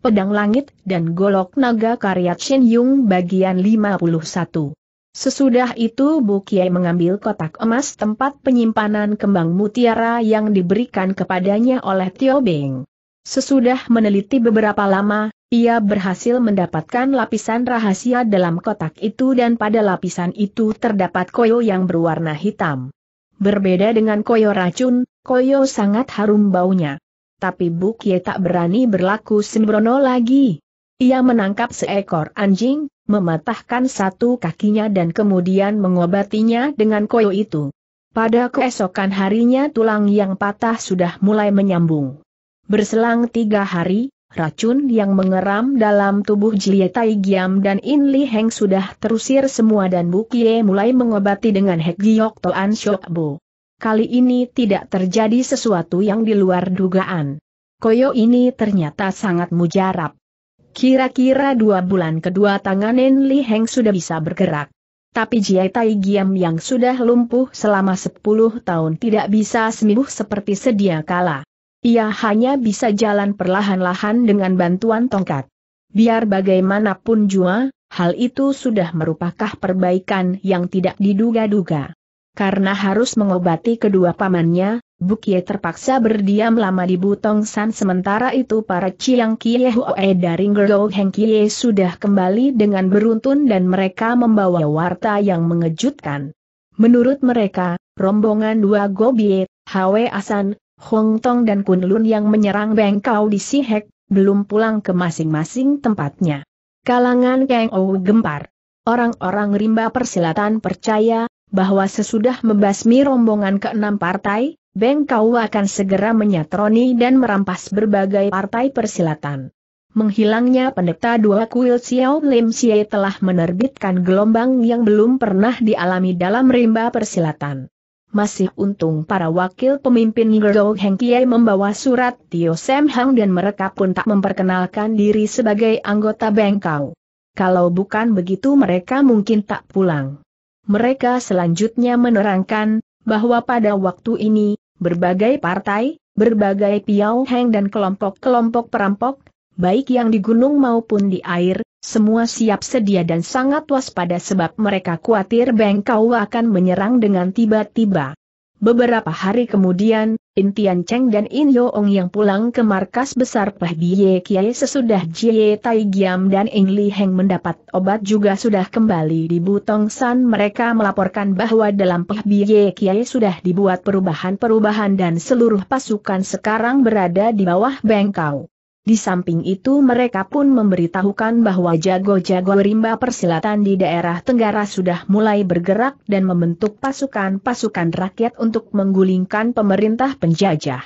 Pedang Langit dan Golok Naga karya Chin Yung bagian 51. Sesudah itu Bu Kiai mengambil kotak emas tempat penyimpanan kembang mutiara yang diberikan kepadanya oleh Tio Beng. Sesudah meneliti beberapa lama, ia berhasil mendapatkan lapisan rahasia dalam kotak itu dan pada lapisan itu terdapat koyo yang berwarna hitam. Berbeda dengan koyo racun, koyo sangat harum baunya tapi Buk Ye tak berani berlaku sembrono lagi. Ia menangkap seekor anjing, mematahkan satu kakinya dan kemudian mengobatinya dengan koyo itu. Pada keesokan harinya tulang yang patah sudah mulai menyambung. Berselang tiga hari, racun yang mengeram dalam tubuh Jie Tai Giam dan In Li Heng sudah terusir semua dan Bukye mulai mengobati dengan Hek Giok Toan Shok Bo kali ini tidak terjadi sesuatu yang di luar dugaan. Koyo ini ternyata sangat mujarab. Kira-kira dua bulan kedua tangan Nen Li Heng sudah bisa bergerak. Tapi Jiai Tai Giam yang sudah lumpuh selama 10 tahun tidak bisa sembuh seperti sedia kala. Ia hanya bisa jalan perlahan-lahan dengan bantuan tongkat. Biar bagaimanapun jua, hal itu sudah merupakan perbaikan yang tidak diduga-duga. Karena harus mengobati kedua pamannya, Bukie terpaksa berdiam lama di Butong San sementara itu para Chiang Kie Hoe dari Heng Kie sudah kembali dengan beruntun dan mereka membawa warta yang mengejutkan. Menurut mereka, rombongan dua Gobie, Hwe Asan, Hong Tong dan Kunlun yang menyerang Bengkau di Sihek, belum pulang ke masing-masing tempatnya. Kalangan Kang Ou gempar. Orang-orang rimba persilatan percaya, bahwa sesudah membasmi rombongan keenam partai, Bengkau akan segera menyatroni dan merampas berbagai partai persilatan. Menghilangnya pendeta dua kuil Xiao Lim Xie telah menerbitkan gelombang yang belum pernah dialami dalam rimba persilatan. Masih untung para wakil pemimpin Gerou Heng Kie membawa surat Tio Sam Hang dan mereka pun tak memperkenalkan diri sebagai anggota Bengkau. Kalau bukan begitu mereka mungkin tak pulang. Mereka selanjutnya menerangkan, bahwa pada waktu ini, berbagai partai, berbagai piauheng dan kelompok-kelompok perampok, baik yang di gunung maupun di air, semua siap sedia dan sangat waspada sebab mereka khawatir Bengkau akan menyerang dengan tiba-tiba. Beberapa hari kemudian, Intian Cheng dan In Yoong yang pulang ke markas besar Peh Bie Kiai sesudah Jie Tai Giam dan In Li Heng mendapat obat juga sudah kembali di Butong San mereka melaporkan bahwa dalam Peh Bie Kiai sudah dibuat perubahan-perubahan dan seluruh pasukan sekarang berada di bawah Bengkau. Di samping itu mereka pun memberitahukan bahwa jago-jago rimba persilatan di daerah Tenggara sudah mulai bergerak dan membentuk pasukan-pasukan rakyat untuk menggulingkan pemerintah penjajah.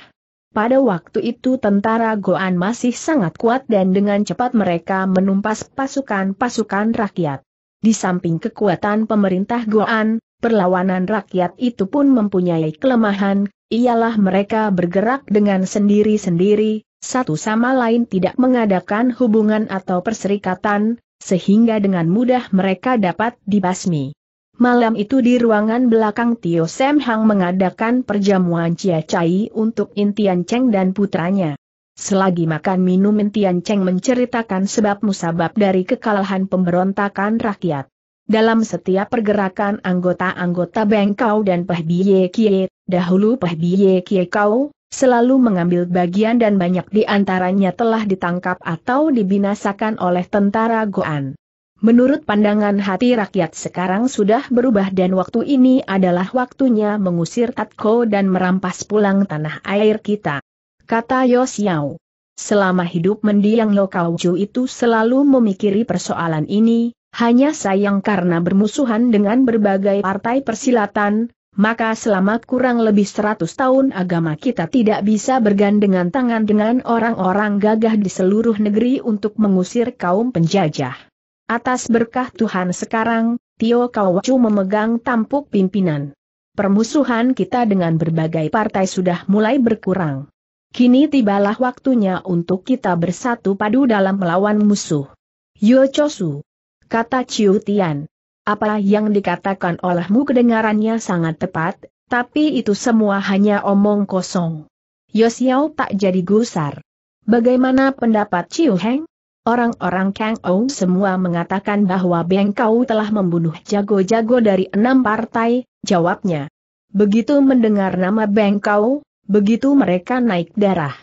Pada waktu itu tentara Goan masih sangat kuat dan dengan cepat mereka menumpas pasukan-pasukan rakyat. Di samping kekuatan pemerintah Goan, perlawanan rakyat itu pun mempunyai kelemahan, ialah mereka bergerak dengan sendiri-sendiri, satu sama lain tidak mengadakan hubungan atau perserikatan, sehingga dengan mudah mereka dapat dibasmi. Malam itu di ruangan belakang Tio Sam Hang mengadakan perjamuan Cia Chai untuk Intian Cheng dan putranya. Selagi makan minum Intian Cheng menceritakan sebab musabab dari kekalahan pemberontakan rakyat. Dalam setiap pergerakan anggota-anggota Bengkau dan pahbiye Kie, dahulu pahbiye Kie Kau, selalu mengambil bagian dan banyak di antaranya telah ditangkap atau dibinasakan oleh tentara Goan. Menurut pandangan hati rakyat sekarang sudah berubah dan waktu ini adalah waktunya mengusir Tatko dan merampas pulang tanah air kita. Kata Yosiao. Selama hidup mendiang Lokauju itu selalu memikiri persoalan ini, hanya sayang karena bermusuhan dengan berbagai partai persilatan, maka selama kurang lebih seratus tahun agama kita tidak bisa bergandengan tangan dengan orang-orang gagah di seluruh negeri untuk mengusir kaum penjajah. Atas berkah Tuhan sekarang, Tio Kawacu memegang tampuk pimpinan. Permusuhan kita dengan berbagai partai sudah mulai berkurang. Kini tibalah waktunya untuk kita bersatu padu dalam melawan musuh. Yo Chosu. Kata Chiu Tian. Apa yang dikatakan olehmu kedengarannya sangat tepat, tapi itu semua hanya omong kosong. Yosiao tak jadi gusar. Bagaimana pendapat Chiu Heng? Orang-orang Kang Ou semua mengatakan bahwa Beng Kau telah membunuh jago-jago dari enam partai, jawabnya. Begitu mendengar nama Beng Kau, begitu mereka naik darah.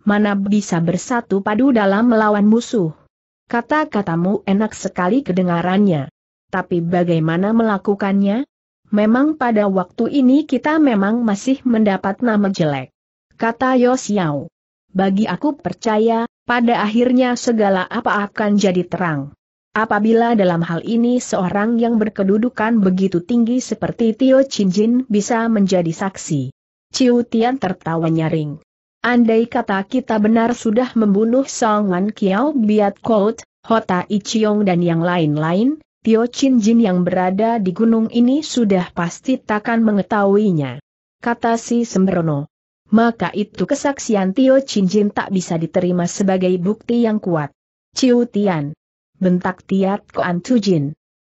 Mana bisa bersatu padu dalam melawan musuh? Kata-katamu enak sekali kedengarannya. Tapi bagaimana melakukannya? Memang pada waktu ini kita memang masih mendapat nama jelek. Kata Yosiao. Bagi aku percaya, pada akhirnya segala apa akan jadi terang. Apabila dalam hal ini seorang yang berkedudukan begitu tinggi seperti Tio Jin bisa menjadi saksi. Ciu Tian tertawa nyaring. Andai kata kita benar sudah membunuh Song Wan Kiao Biat Kout, Hota Ichiong dan yang lain-lain, Tio Chin Jin yang berada di gunung ini sudah pasti takkan mengetahuinya. Kata si Sembrono. Maka itu kesaksian Tio Chin Jin tak bisa diterima sebagai bukti yang kuat. Ciu Tian. Bentak Tiat Koan Tu Jin.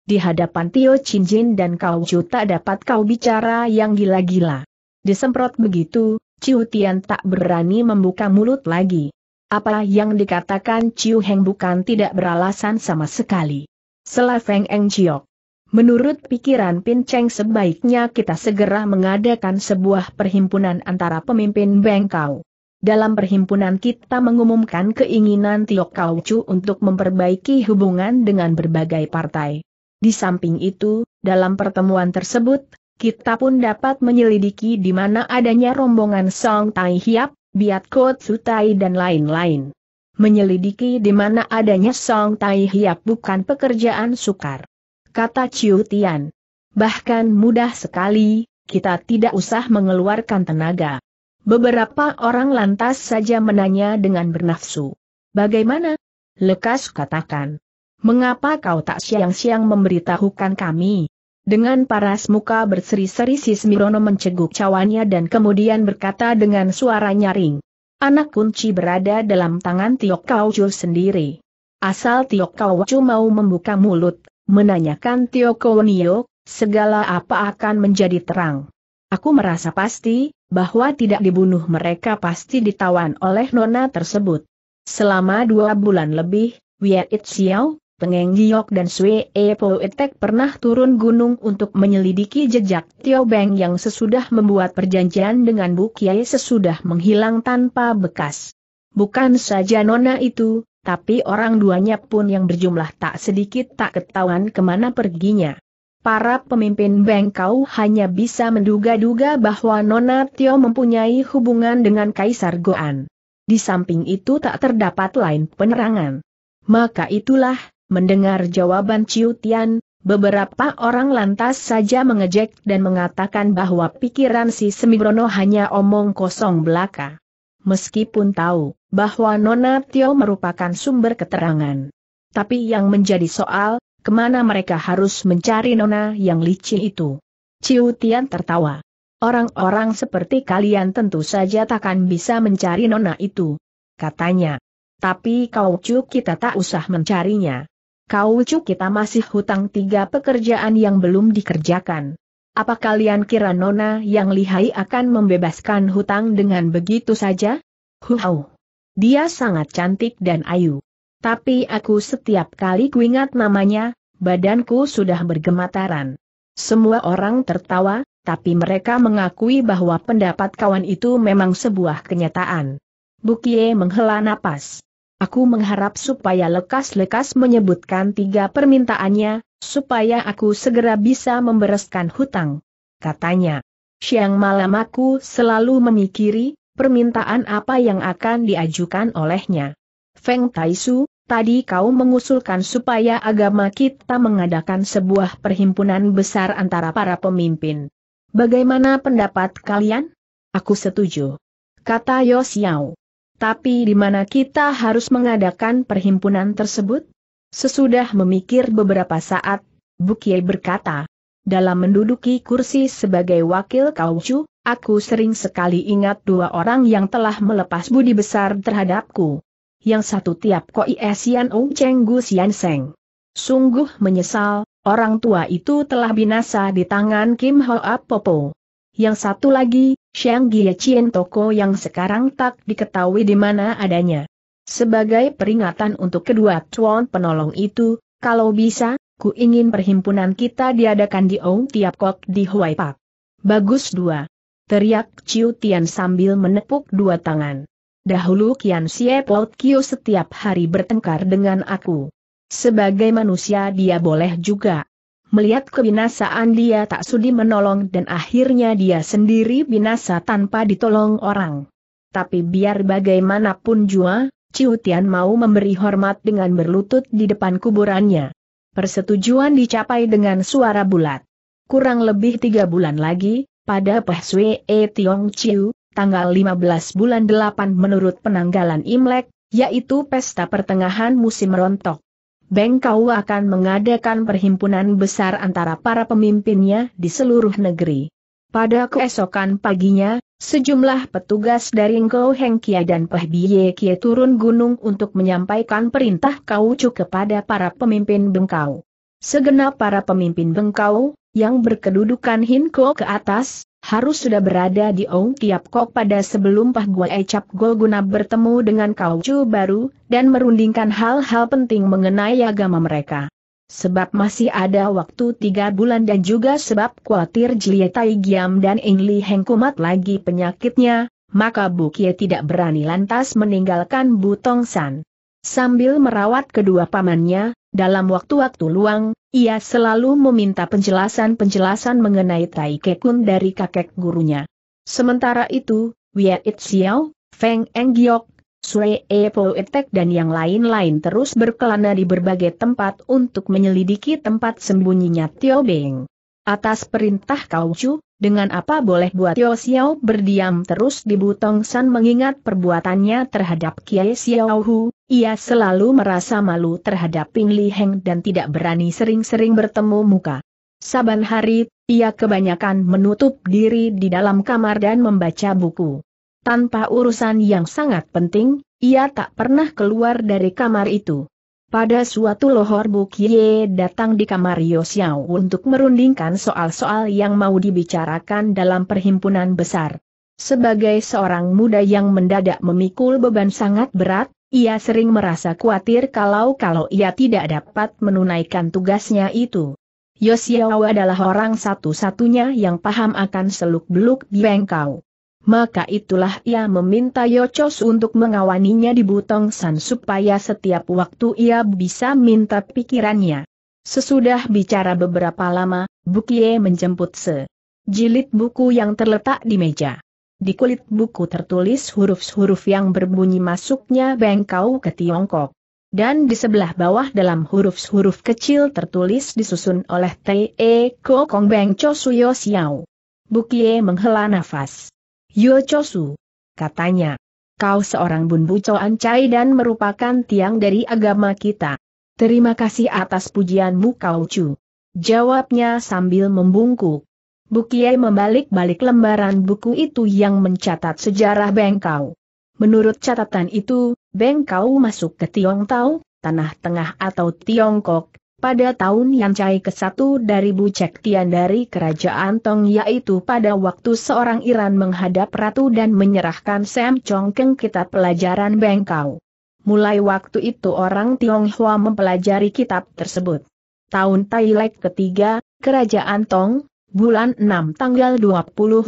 Di hadapan Tio Chin Jin dan Kau Ju tak dapat kau bicara yang gila-gila. Disemprot begitu, Ciu Tian tak berani membuka mulut lagi. Apa yang dikatakan Ciu Heng bukan tidak beralasan sama sekali sela Feng Eng Chiok. Menurut pikiran Pin Cheng sebaiknya kita segera mengadakan sebuah perhimpunan antara pemimpin Bengkau. Dalam perhimpunan kita mengumumkan keinginan Tio Kau Chu untuk memperbaiki hubungan dengan berbagai partai. Di samping itu, dalam pertemuan tersebut, kita pun dapat menyelidiki di mana adanya rombongan Song Tai Hiap, Biat Kot Sutai dan lain-lain. Menyelidiki di mana adanya Song Tai Hiap bukan pekerjaan sukar. Kata Chiu Tian. Bahkan mudah sekali, kita tidak usah mengeluarkan tenaga. Beberapa orang lantas saja menanya dengan bernafsu. Bagaimana? Lekas katakan. Mengapa kau tak siang-siang memberitahukan kami? Dengan paras muka berseri-seri Sismirono menceguk cawannya dan kemudian berkata dengan suara nyaring. Anak kunci berada dalam tangan Tiok Kaucu sendiri. Asal Tiok Kaucu mau membuka mulut, menanyakan Tiok Nio, segala apa akan menjadi terang. Aku merasa pasti, bahwa tidak dibunuh mereka pasti ditawan oleh nona tersebut. Selama dua bulan lebih, Wei It Xiao, Pengeng Giok dan Sue Epo Etek pernah turun gunung untuk menyelidiki jejak Tio Beng yang sesudah membuat perjanjian dengan Bu Kiai sesudah menghilang tanpa bekas. Bukan saja nona itu, tapi orang duanya pun yang berjumlah tak sedikit tak ketahuan kemana perginya. Para pemimpin Bengkau hanya bisa menduga-duga bahwa Nona Tio mempunyai hubungan dengan Kaisar Goan. Di samping itu tak terdapat lain penerangan. Maka itulah, Mendengar jawaban Ciu Tian, beberapa orang lantas saja mengejek dan mengatakan bahwa pikiran si Semibrono hanya omong kosong belaka. Meskipun tahu bahwa Nona Tio merupakan sumber keterangan. Tapi yang menjadi soal, kemana mereka harus mencari Nona yang licin itu? Ciu Tian tertawa. Orang-orang seperti kalian tentu saja takkan bisa mencari Nona itu. Katanya. Tapi kau cuk, kita tak usah mencarinya. Kau ucu kita masih hutang tiga pekerjaan yang belum dikerjakan. Apa kalian kira Nona yang lihai akan membebaskan hutang dengan begitu saja? Huau. Dia sangat cantik dan ayu. Tapi aku setiap kali kuingat namanya, badanku sudah bergemataran. Semua orang tertawa, tapi mereka mengakui bahwa pendapat kawan itu memang sebuah kenyataan. Bukie menghela napas. Aku mengharap supaya lekas-lekas menyebutkan tiga permintaannya, supaya aku segera bisa membereskan hutang. Katanya, siang malam aku selalu memikiri, permintaan apa yang akan diajukan olehnya. Feng Taisu, tadi kau mengusulkan supaya agama kita mengadakan sebuah perhimpunan besar antara para pemimpin. Bagaimana pendapat kalian? Aku setuju. Kata Yosiao. Tapi di mana kita harus mengadakan perhimpunan tersebut? Sesudah memikir beberapa saat, Bukie berkata, dalam menduduki kursi sebagai wakil Kaucu, aku sering sekali ingat dua orang yang telah melepas budi besar terhadapku. Yang satu tiap Koi Esian ung ceng Gu Sian Seng. Sungguh menyesal, orang tua itu telah binasa di tangan Kim Hoa Popo. Yang satu lagi, Xiang Gia Chien Toko yang sekarang tak diketahui di mana adanya. Sebagai peringatan untuk kedua tuan penolong itu, kalau bisa, ku ingin perhimpunan kita diadakan di Ong Tiap Kok di Huai Pak. Bagus dua. Teriak Ciu Tian sambil menepuk dua tangan. Dahulu Kian Xie Paut Kiu setiap hari bertengkar dengan aku. Sebagai manusia dia boleh juga Melihat kebinasaan dia tak sudi menolong dan akhirnya dia sendiri binasa tanpa ditolong orang. Tapi biar bagaimanapun jua, Ciu Tian mau memberi hormat dengan berlutut di depan kuburannya. Persetujuan dicapai dengan suara bulat. Kurang lebih tiga bulan lagi, pada Peh e Tiong Chiu, tanggal 15 bulan 8 menurut penanggalan Imlek, yaitu pesta pertengahan musim rontok. Beng Kau akan mengadakan perhimpunan besar antara para pemimpinnya di seluruh negeri. Pada keesokan paginya, sejumlah petugas dari Ngkau Heng dan Peh Kia turun gunung untuk menyampaikan perintah Kaucu kepada para pemimpin Bengkau. Segenap para pemimpin Bengkau, yang berkedudukan Hinko ke atas, harus sudah berada di Ong Tiap Kok pada sebelum Pah Gua Ecap Gol guna bertemu dengan Kau Chu baru, dan merundingkan hal-hal penting mengenai agama mereka. Sebab masih ada waktu tiga bulan dan juga sebab khawatir Jilie Tai Giam dan Ing Li Heng kumat lagi penyakitnya, maka Kie tidak berani lantas meninggalkan Butong San. Sambil merawat kedua pamannya, dalam waktu-waktu luang, ia selalu meminta penjelasan-penjelasan mengenai Tai Kekun dari kakek gurunya. Sementara itu, Wia It Xiao, Feng Eng Giok, Sui E Po Etek dan yang lain-lain terus berkelana di berbagai tempat untuk menyelidiki tempat sembunyinya Tio Beng. Atas perintah Kau Chu, dengan apa boleh buat Tio Xiao berdiam terus di Butong San mengingat perbuatannya terhadap Kiai Xiao Hu, ia selalu merasa malu terhadap Ping Li Heng dan tidak berani sering-sering bertemu muka. Saban hari, ia kebanyakan menutup diri di dalam kamar dan membaca buku. Tanpa urusan yang sangat penting, ia tak pernah keluar dari kamar itu. Pada suatu lohor Bu Kie datang di kamar Yosiao untuk merundingkan soal-soal yang mau dibicarakan dalam perhimpunan besar. Sebagai seorang muda yang mendadak memikul beban sangat berat, ia sering merasa khawatir kalau-kalau ia tidak dapat menunaikan tugasnya itu. Yosiao adalah orang satu-satunya yang paham akan seluk-beluk Biengkau. Maka itulah ia meminta Yocos untuk mengawaninya di Butong San supaya setiap waktu ia bisa minta pikirannya. Sesudah bicara beberapa lama, Bukie menjemput se jilid buku yang terletak di meja. Di kulit buku tertulis huruf-huruf yang berbunyi masuknya bengkau ke Tiongkok. Dan di sebelah bawah dalam huruf-huruf kecil tertulis disusun oleh T.E. Ko Kong Beng Chosu Yo Xiao. Bukie menghela nafas. Yo Chosu. Katanya. Kau seorang bunbu Cho Chai dan merupakan tiang dari agama kita. Terima kasih atas pujianmu Kau Chu. Jawabnya sambil membungkuk. Bukie membalik-balik lembaran buku itu yang mencatat sejarah Bengkau. Menurut catatan itu, Bengkau masuk ke Tiongkok, Tanah Tengah atau Tiongkok, pada tahun yang Cai ke-1 dari Bucek Tian dari Kerajaan Tong yaitu pada waktu seorang Iran menghadap Ratu dan menyerahkan Sam Keng kitab pelajaran Bengkau. Mulai waktu itu orang Tionghoa mempelajari kitab tersebut. Tahun Tailek ketiga, Kerajaan Tong, Bulan 6 tanggal 29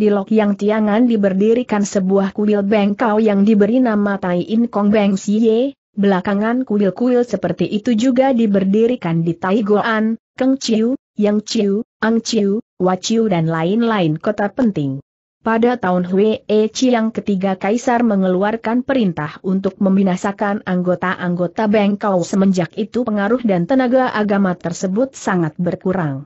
di Lok Yang Tiangan diberdirikan sebuah kuil bengkau yang diberi nama Tai In Kong Beng Siye. belakangan kuil-kuil seperti itu juga diberdirikan di Tai Goan, Keng Chiu, Yang Chiu, Ang Chiu, dan lain-lain kota penting. Pada tahun Hwee Chiang ketiga Kaisar mengeluarkan perintah untuk membinasakan anggota-anggota bengkau semenjak itu pengaruh dan tenaga agama tersebut sangat berkurang.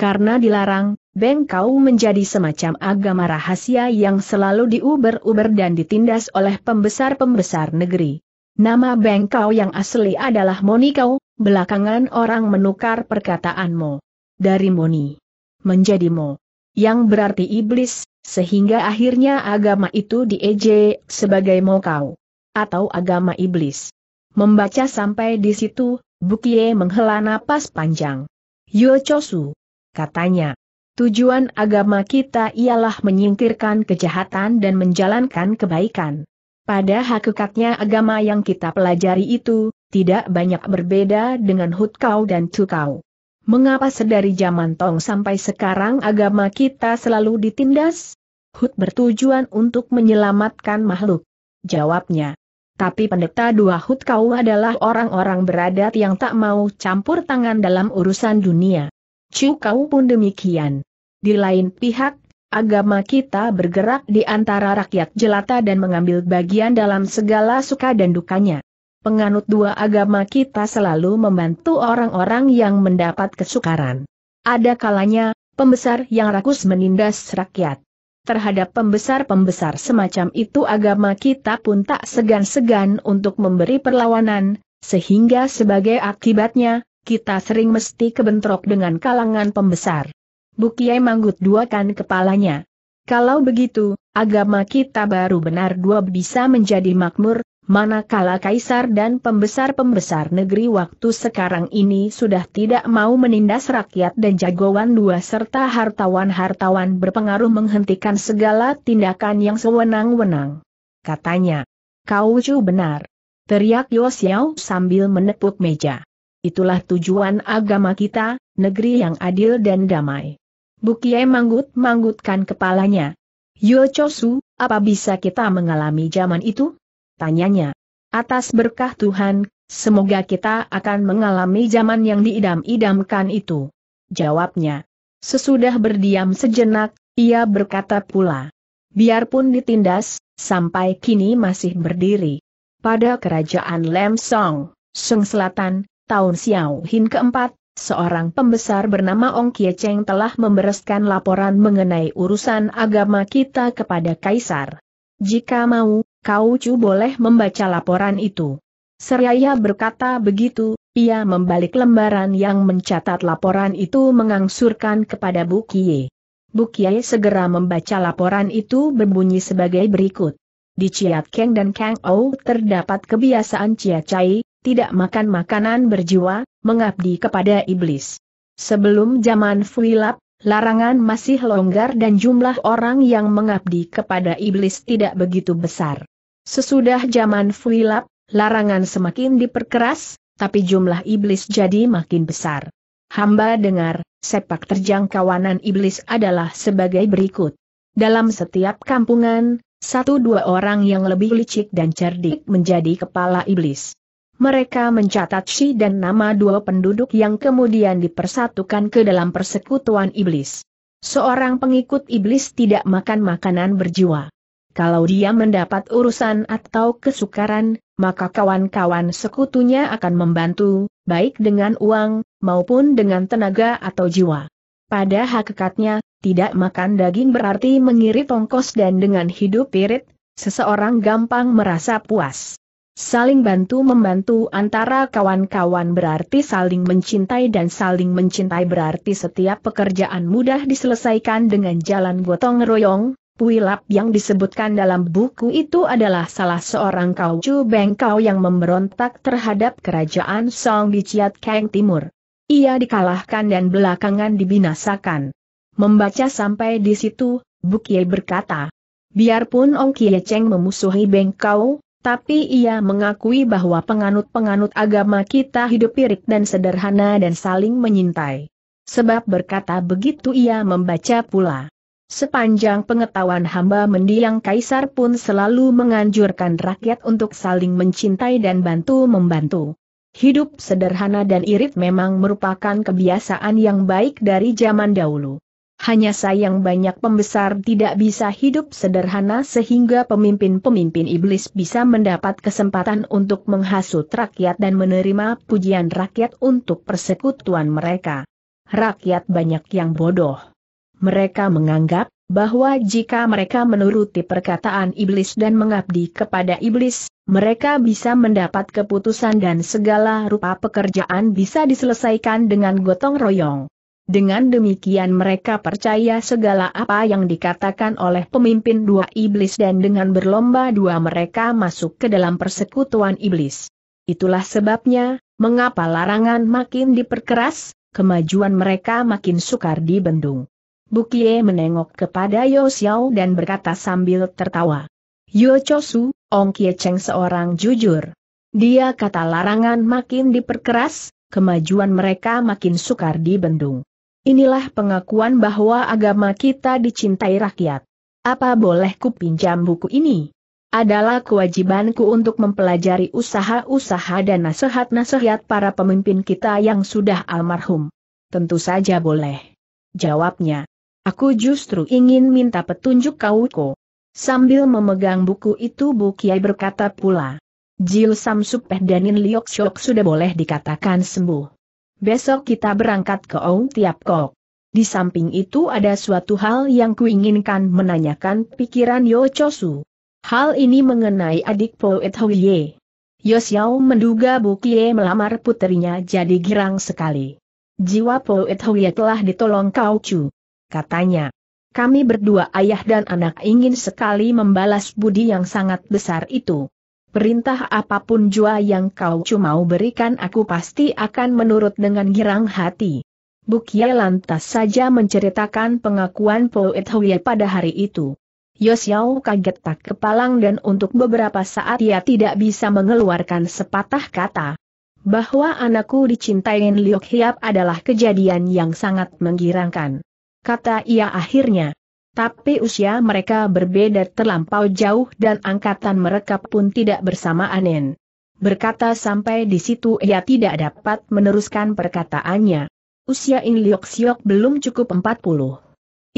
Karena dilarang, bengkau menjadi semacam agama rahasia yang selalu diuber-uber dan ditindas oleh pembesar-pembesar negeri. Nama bengkau yang asli adalah Monikau, belakangan orang menukar perkataan Mo. Dari Moni. Menjadi Mo. Yang berarti iblis, sehingga akhirnya agama itu dieje sebagai Mokau. Atau agama iblis. Membaca sampai di situ, Bukie menghela napas panjang. Yo Chosu katanya. Tujuan agama kita ialah menyingkirkan kejahatan dan menjalankan kebaikan. Pada hakikatnya agama yang kita pelajari itu, tidak banyak berbeda dengan hutkau dan tukau. Mengapa sedari zaman Tong sampai sekarang agama kita selalu ditindas? Hut bertujuan untuk menyelamatkan makhluk. Jawabnya. Tapi pendeta dua Hut kau adalah orang-orang beradat yang tak mau campur tangan dalam urusan dunia. Chu pun demikian. Di lain pihak, agama kita bergerak di antara rakyat jelata dan mengambil bagian dalam segala suka dan dukanya. Penganut dua agama kita selalu membantu orang-orang yang mendapat kesukaran. Ada kalanya, pembesar yang rakus menindas rakyat. Terhadap pembesar-pembesar semacam itu agama kita pun tak segan-segan untuk memberi perlawanan, sehingga sebagai akibatnya, kita sering mesti kebentrok dengan kalangan pembesar. Bukiai manggut kan kepalanya. Kalau begitu, agama kita baru benar dua bisa menjadi makmur, manakala kaisar dan pembesar-pembesar negeri waktu sekarang ini sudah tidak mau menindas rakyat dan jagoan dua serta hartawan-hartawan berpengaruh menghentikan segala tindakan yang sewenang-wenang. Katanya, kau cu benar. Teriak Yosiao sambil menepuk meja. Itulah tujuan agama kita, negeri yang adil dan damai. Bukie manggut-manggutkan kepalanya. Yo Chosu, apa bisa kita mengalami zaman itu? Tanyanya. Atas berkah Tuhan, semoga kita akan mengalami zaman yang diidam-idamkan itu. Jawabnya. Sesudah berdiam sejenak, ia berkata pula. Biarpun ditindas, sampai kini masih berdiri. Pada kerajaan Lemsong, Song, Seng Selatan, tahun Xiao Hin keempat, seorang pembesar bernama Ong Kie Cheng telah membereskan laporan mengenai urusan agama kita kepada Kaisar. Jika mau, kau cu boleh membaca laporan itu. Seraya berkata begitu, ia membalik lembaran yang mencatat laporan itu mengangsurkan kepada Bu Kie. Bu Kie segera membaca laporan itu berbunyi sebagai berikut. Di Ciat Keng dan Kang Ou terdapat kebiasaan Cia Cai, tidak makan makanan berjiwa, mengabdi kepada iblis. Sebelum zaman fuilap, larangan masih longgar dan jumlah orang yang mengabdi kepada iblis tidak begitu besar. Sesudah zaman fuilap, larangan semakin diperkeras, tapi jumlah iblis jadi makin besar. Hamba dengar, sepak terjang kawanan iblis adalah sebagai berikut. Dalam setiap kampungan, satu dua orang yang lebih licik dan cerdik menjadi kepala iblis mereka mencatat si dan nama dua penduduk yang kemudian dipersatukan ke dalam persekutuan iblis. Seorang pengikut iblis tidak makan makanan berjiwa. Kalau dia mendapat urusan atau kesukaran, maka kawan-kawan sekutunya akan membantu, baik dengan uang, maupun dengan tenaga atau jiwa. Pada hakikatnya, tidak makan daging berarti mengirit ongkos dan dengan hidup pirit, seseorang gampang merasa puas. Saling bantu-membantu antara kawan-kawan berarti saling mencintai dan saling mencintai berarti setiap pekerjaan mudah diselesaikan dengan jalan gotong royong. Puilap yang disebutkan dalam buku itu adalah salah seorang kau Chu Bengkau yang memberontak terhadap kerajaan Song di Chiat Kang Timur. Ia dikalahkan dan belakangan dibinasakan. Membaca sampai di situ, Bukie berkata, Biarpun Ong Kie Cheng memusuhi Bengkau, tapi ia mengakui bahwa penganut-penganut agama kita hidup pirik dan sederhana dan saling menyintai. Sebab berkata begitu ia membaca pula. Sepanjang pengetahuan hamba mendiang kaisar pun selalu menganjurkan rakyat untuk saling mencintai dan bantu-membantu. Hidup sederhana dan irit memang merupakan kebiasaan yang baik dari zaman dahulu. Hanya sayang banyak pembesar tidak bisa hidup sederhana sehingga pemimpin-pemimpin iblis bisa mendapat kesempatan untuk menghasut rakyat dan menerima pujian rakyat untuk persekutuan mereka. Rakyat banyak yang bodoh. Mereka menganggap bahwa jika mereka menuruti perkataan iblis dan mengabdi kepada iblis, mereka bisa mendapat keputusan dan segala rupa pekerjaan bisa diselesaikan dengan gotong royong. Dengan demikian mereka percaya segala apa yang dikatakan oleh pemimpin dua iblis dan dengan berlomba-dua mereka masuk ke dalam persekutuan iblis. Itulah sebabnya, mengapa larangan makin diperkeras, kemajuan mereka makin sukar dibendung. Bukie menengok kepada Yo Xiao dan berkata sambil tertawa. Yo Chosu, Ong Kie Cheng seorang jujur. Dia kata larangan makin diperkeras, kemajuan mereka makin sukar dibendung. Inilah pengakuan bahwa agama kita dicintai rakyat. Apa boleh ku pinjam buku ini? Adalah kewajibanku untuk mempelajari usaha-usaha dan nasihat-nasihat para pemimpin kita yang sudah almarhum. Tentu saja boleh. Jawabnya. Aku justru ingin minta petunjuk kau ko. Sambil memegang buku itu Bu Kiai berkata pula. Jil Samsupeh Danin Liok Syok sudah boleh dikatakan sembuh besok kita berangkat ke Ong Tiap Kok. Di samping itu ada suatu hal yang kuinginkan menanyakan pikiran Yo Chosu. Hal ini mengenai adik poet Huiye. Yo Xiao menduga Bu Kie melamar putrinya jadi girang sekali. Jiwa poet Huiye telah ditolong Kau Chu. Katanya, kami berdua ayah dan anak ingin sekali membalas budi yang sangat besar itu. Perintah apapun jua yang kau cuma berikan aku pasti akan menurut dengan girang hati. Bukia lantas saja menceritakan pengakuan Poet Huye pada hari itu. Yosiao kaget tak kepalang dan untuk beberapa saat ia tidak bisa mengeluarkan sepatah kata. Bahwa anakku dicintain Liok Hiap adalah kejadian yang sangat menggirangkan. Kata ia akhirnya. Tapi usia mereka berbeda terlampau jauh dan angkatan mereka pun tidak bersama Anen. Berkata sampai di situ ia tidak dapat meneruskan perkataannya. Usia In Liok Siok belum cukup 40.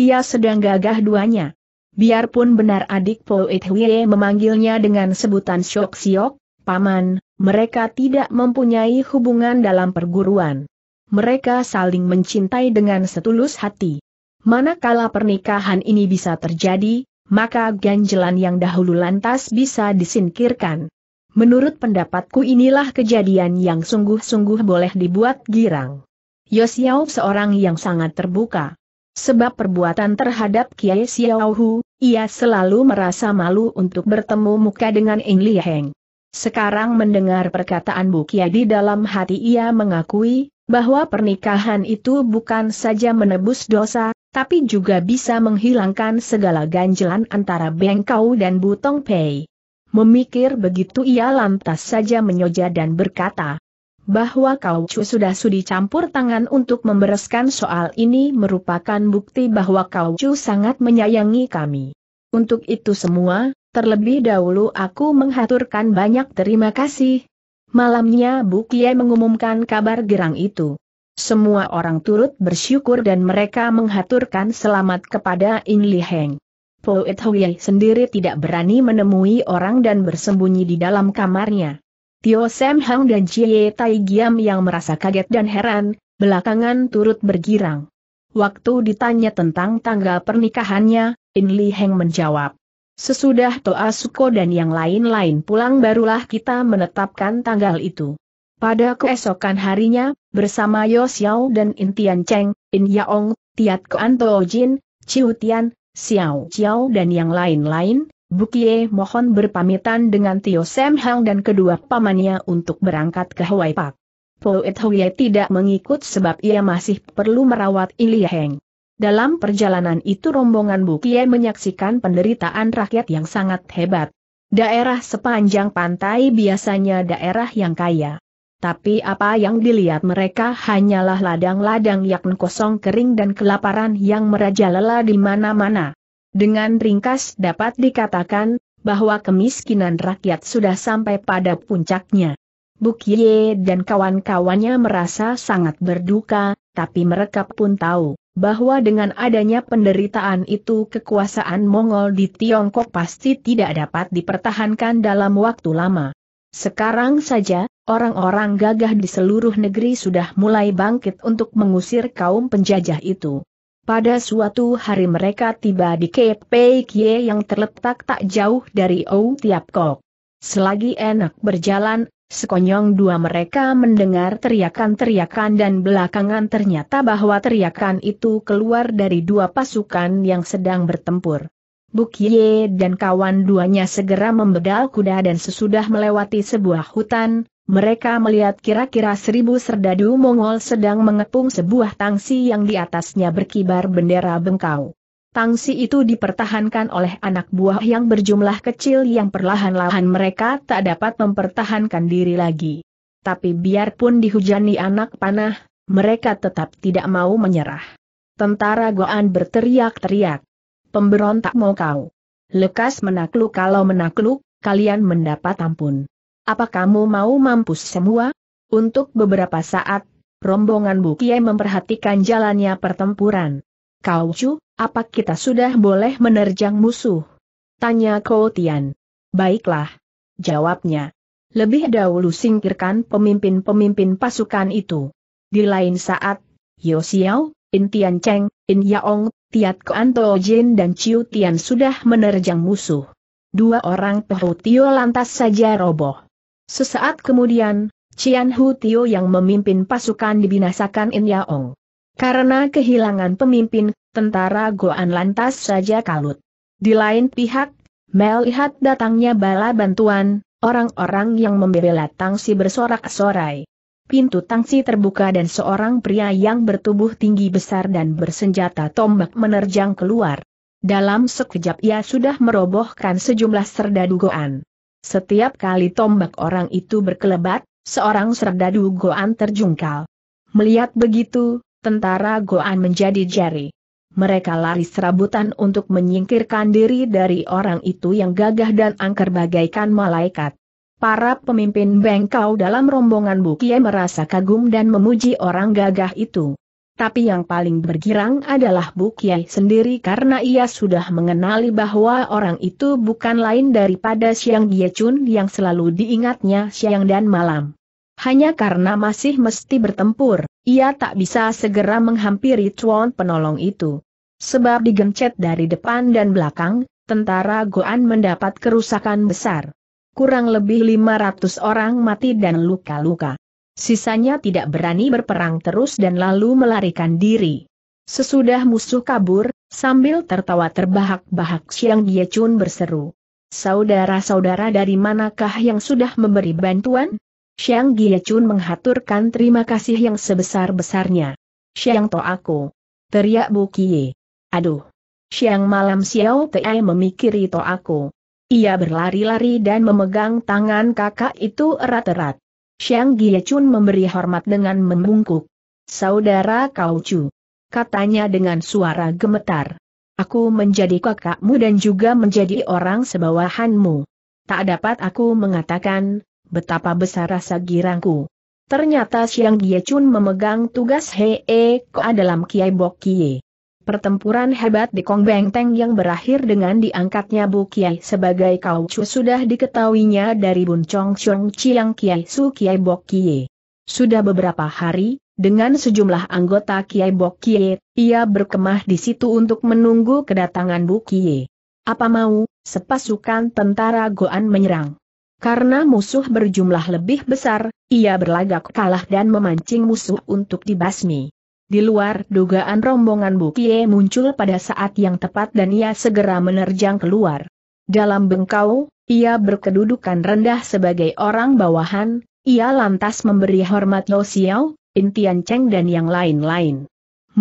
Ia sedang gagah duanya. Biarpun benar adik Po It Hwie memanggilnya dengan sebutan Siok Siok, Paman, mereka tidak mempunyai hubungan dalam perguruan. Mereka saling mencintai dengan setulus hati. Manakala pernikahan ini bisa terjadi, maka ganjelan yang dahulu lantas bisa disingkirkan. Menurut pendapatku inilah kejadian yang sungguh-sungguh boleh dibuat girang. Yosiao seorang yang sangat terbuka. Sebab perbuatan terhadap Kiai Xiaohu, ia selalu merasa malu untuk bertemu muka dengan Eng Sekarang mendengar perkataan Bu Kiai di dalam hati ia mengakui, bahwa pernikahan itu bukan saja menebus dosa, tapi juga bisa menghilangkan segala ganjelan antara Bengkau dan Butong Pei. Memikir begitu ia lantas saja menyoja dan berkata, bahwa kau Chu sudah sudi campur tangan untuk membereskan soal ini merupakan bukti bahwa kau Chu sangat menyayangi kami. Untuk itu semua, terlebih dahulu aku menghaturkan banyak terima kasih. Malamnya Bu Kiai mengumumkan kabar gerang itu semua orang turut bersyukur dan mereka menghaturkan selamat kepada In Li Heng. Poet Hui sendiri tidak berani menemui orang dan bersembunyi di dalam kamarnya. Tio Sam Hang dan Jie Tai Giam yang merasa kaget dan heran, belakangan turut bergirang. Waktu ditanya tentang tanggal pernikahannya, In Li Heng menjawab. Sesudah Toa Suko dan yang lain-lain pulang barulah kita menetapkan tanggal itu. Pada keesokan harinya, bersama Yo Xiao dan Intian Cheng, In Yaong, Tiat Kuan Jin, Chiu Tian, Xiao Xiao dan yang lain-lain, Bukie mohon berpamitan dengan Tio Sam Hang dan kedua pamannya untuk berangkat ke Hawaii Park. Poet Huye tidak mengikut sebab ia masih perlu merawat Ilia Heng. Dalam perjalanan itu rombongan Bukie menyaksikan penderitaan rakyat yang sangat hebat. Daerah sepanjang pantai biasanya daerah yang kaya. Tapi apa yang dilihat mereka hanyalah ladang-ladang yang kosong kering dan kelaparan yang merajalela di mana-mana. Dengan ringkas dapat dikatakan, bahwa kemiskinan rakyat sudah sampai pada puncaknya. Bukye dan kawan-kawannya merasa sangat berduka, tapi mereka pun tahu bahwa dengan adanya penderitaan itu kekuasaan Mongol di Tiongkok pasti tidak dapat dipertahankan dalam waktu lama. Sekarang saja, Orang-orang gagah di seluruh negeri sudah mulai bangkit untuk mengusir kaum penjajah itu. Pada suatu hari mereka tiba di KPKY yang terletak tak jauh dari Ou Tiap Kok. Selagi enak berjalan, sekonyong dua mereka mendengar teriakan-teriakan dan belakangan ternyata bahwa teriakan itu keluar dari dua pasukan yang sedang bertempur. Bukye dan kawan duanya segera membedal kuda dan sesudah melewati sebuah hutan, mereka melihat kira-kira seribu serdadu Mongol sedang mengepung sebuah tangsi yang di atasnya berkibar bendera bengkau. Tangsi itu dipertahankan oleh anak buah yang berjumlah kecil yang perlahan-lahan mereka tak dapat mempertahankan diri lagi. Tapi biarpun dihujani anak panah, mereka tetap tidak mau menyerah. Tentara Goan berteriak-teriak. Pemberontak mau kau. Lekas menakluk kalau menakluk, kalian mendapat ampun. Apa kamu mau mampus semua? Untuk beberapa saat, rombongan Bukie memperhatikan jalannya pertempuran. Kau Chu, apa kita sudah boleh menerjang musuh? Tanya Tian. Baiklah. Jawabnya. Lebih dahulu singkirkan pemimpin-pemimpin pasukan itu. Di lain saat, Yosiao, In Tian Cheng, In Yaong, Tiat Koanto Jin dan Ciu Tian sudah menerjang musuh. Dua orang Tio lantas saja roboh. Sesaat kemudian, Cian Hu Tio yang memimpin pasukan dibinasakan In Yaong. Karena kehilangan pemimpin, tentara Goan lantas saja kalut. Di lain pihak, melihat datangnya bala bantuan, orang-orang yang membela Tangsi bersorak-sorai. Pintu Tangsi terbuka dan seorang pria yang bertubuh tinggi besar dan bersenjata tombak menerjang keluar. Dalam sekejap ia sudah merobohkan sejumlah serdadu goan. Setiap kali tombak orang itu berkelebat, seorang serdadu Goan terjungkal. Melihat begitu, tentara Goan menjadi jari. Mereka lari serabutan untuk menyingkirkan diri dari orang itu yang gagah dan angker bagaikan malaikat. Para pemimpin bengkau dalam rombongan Bukie merasa kagum dan memuji orang gagah itu tapi yang paling bergirang adalah Bu Kiai sendiri karena ia sudah mengenali bahwa orang itu bukan lain daripada Siang Chun yang selalu diingatnya siang dan malam. Hanya karena masih mesti bertempur, ia tak bisa segera menghampiri cuan penolong itu. Sebab digencet dari depan dan belakang, tentara Goan mendapat kerusakan besar. Kurang lebih 500 orang mati dan luka-luka. Sisanya tidak berani berperang terus dan lalu melarikan diri. Sesudah musuh kabur, sambil tertawa terbahak-bahak Siang Gie Chun berseru. Saudara-saudara dari manakah yang sudah memberi bantuan? Siang Gie Chun menghaturkan terima kasih yang sebesar-besarnya. Siang to aku. Teriak Bu Kie. Aduh. Siang malam Xiao Te memikiri to aku. Ia berlari-lari dan memegang tangan kakak itu erat-erat. Xiang Giechun memberi hormat dengan membungkuk. Saudara Kau Chu. Katanya dengan suara gemetar. Aku menjadi kakakmu dan juga menjadi orang sebawahanmu. Tak dapat aku mengatakan, betapa besar rasa girangku. Ternyata Xiang Giechun memegang tugas Hee Ko dalam Kiai Bok Kie. Pertempuran hebat di Kong Bengteng yang berakhir dengan diangkatnya Bu Kiai sebagai kaucu sudah diketahuinya dari Bun Chong Chong Chiang Kiai Su Kiai Bok Kie. Sudah beberapa hari, dengan sejumlah anggota Kiai Bok Kie, ia berkemah di situ untuk menunggu kedatangan Bu Kie. Apa mau, sepasukan tentara Goan menyerang. Karena musuh berjumlah lebih besar, ia berlagak kalah dan memancing musuh untuk dibasmi. Di luar dugaan rombongan Bukie muncul pada saat yang tepat dan ia segera menerjang keluar. Dalam bengkau, ia berkedudukan rendah sebagai orang bawahan, ia lantas memberi hormat Lo Xiao, Intian Cheng dan yang lain-lain.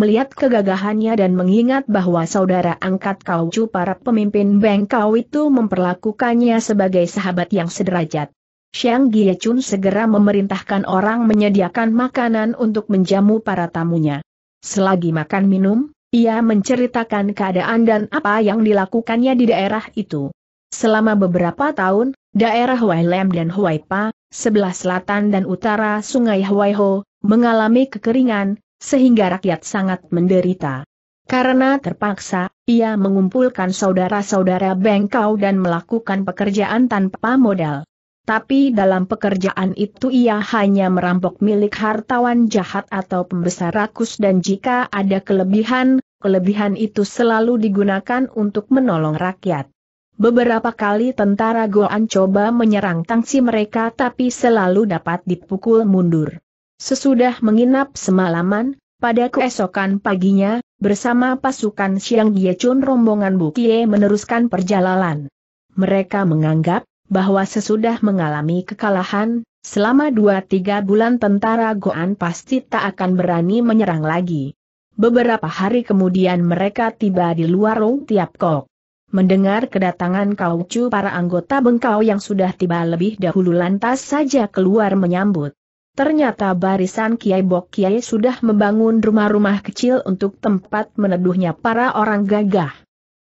Melihat kegagahannya dan mengingat bahwa saudara angkat Kau Chu para pemimpin Bengkau itu memperlakukannya sebagai sahabat yang sederajat. Xiang Chun segera memerintahkan orang menyediakan makanan untuk menjamu para tamunya. Selagi makan minum, ia menceritakan keadaan dan apa yang dilakukannya di daerah itu. Selama beberapa tahun, daerah Huai Lem dan Huai Pa, sebelah selatan dan utara sungai Huai Ho, mengalami kekeringan, sehingga rakyat sangat menderita. Karena terpaksa, ia mengumpulkan saudara-saudara Bengkau dan melakukan pekerjaan tanpa modal tapi dalam pekerjaan itu ia hanya merampok milik hartawan jahat atau pembesar rakus dan jika ada kelebihan, kelebihan itu selalu digunakan untuk menolong rakyat. Beberapa kali tentara Goan coba menyerang tangsi mereka tapi selalu dapat dipukul mundur. Sesudah menginap semalaman, pada keesokan paginya, bersama pasukan Siang Giechun rombongan Bukie meneruskan perjalanan. Mereka menganggap bahwa sesudah mengalami kekalahan, selama 2-3 bulan tentara Goan pasti tak akan berani menyerang lagi. Beberapa hari kemudian mereka tiba di luar Rung Tiap Kok. Mendengar kedatangan Chu para anggota Bengkau yang sudah tiba lebih dahulu lantas saja keluar menyambut. Ternyata barisan Kiai Bok Kiai sudah membangun rumah-rumah kecil untuk tempat meneduhnya para orang gagah.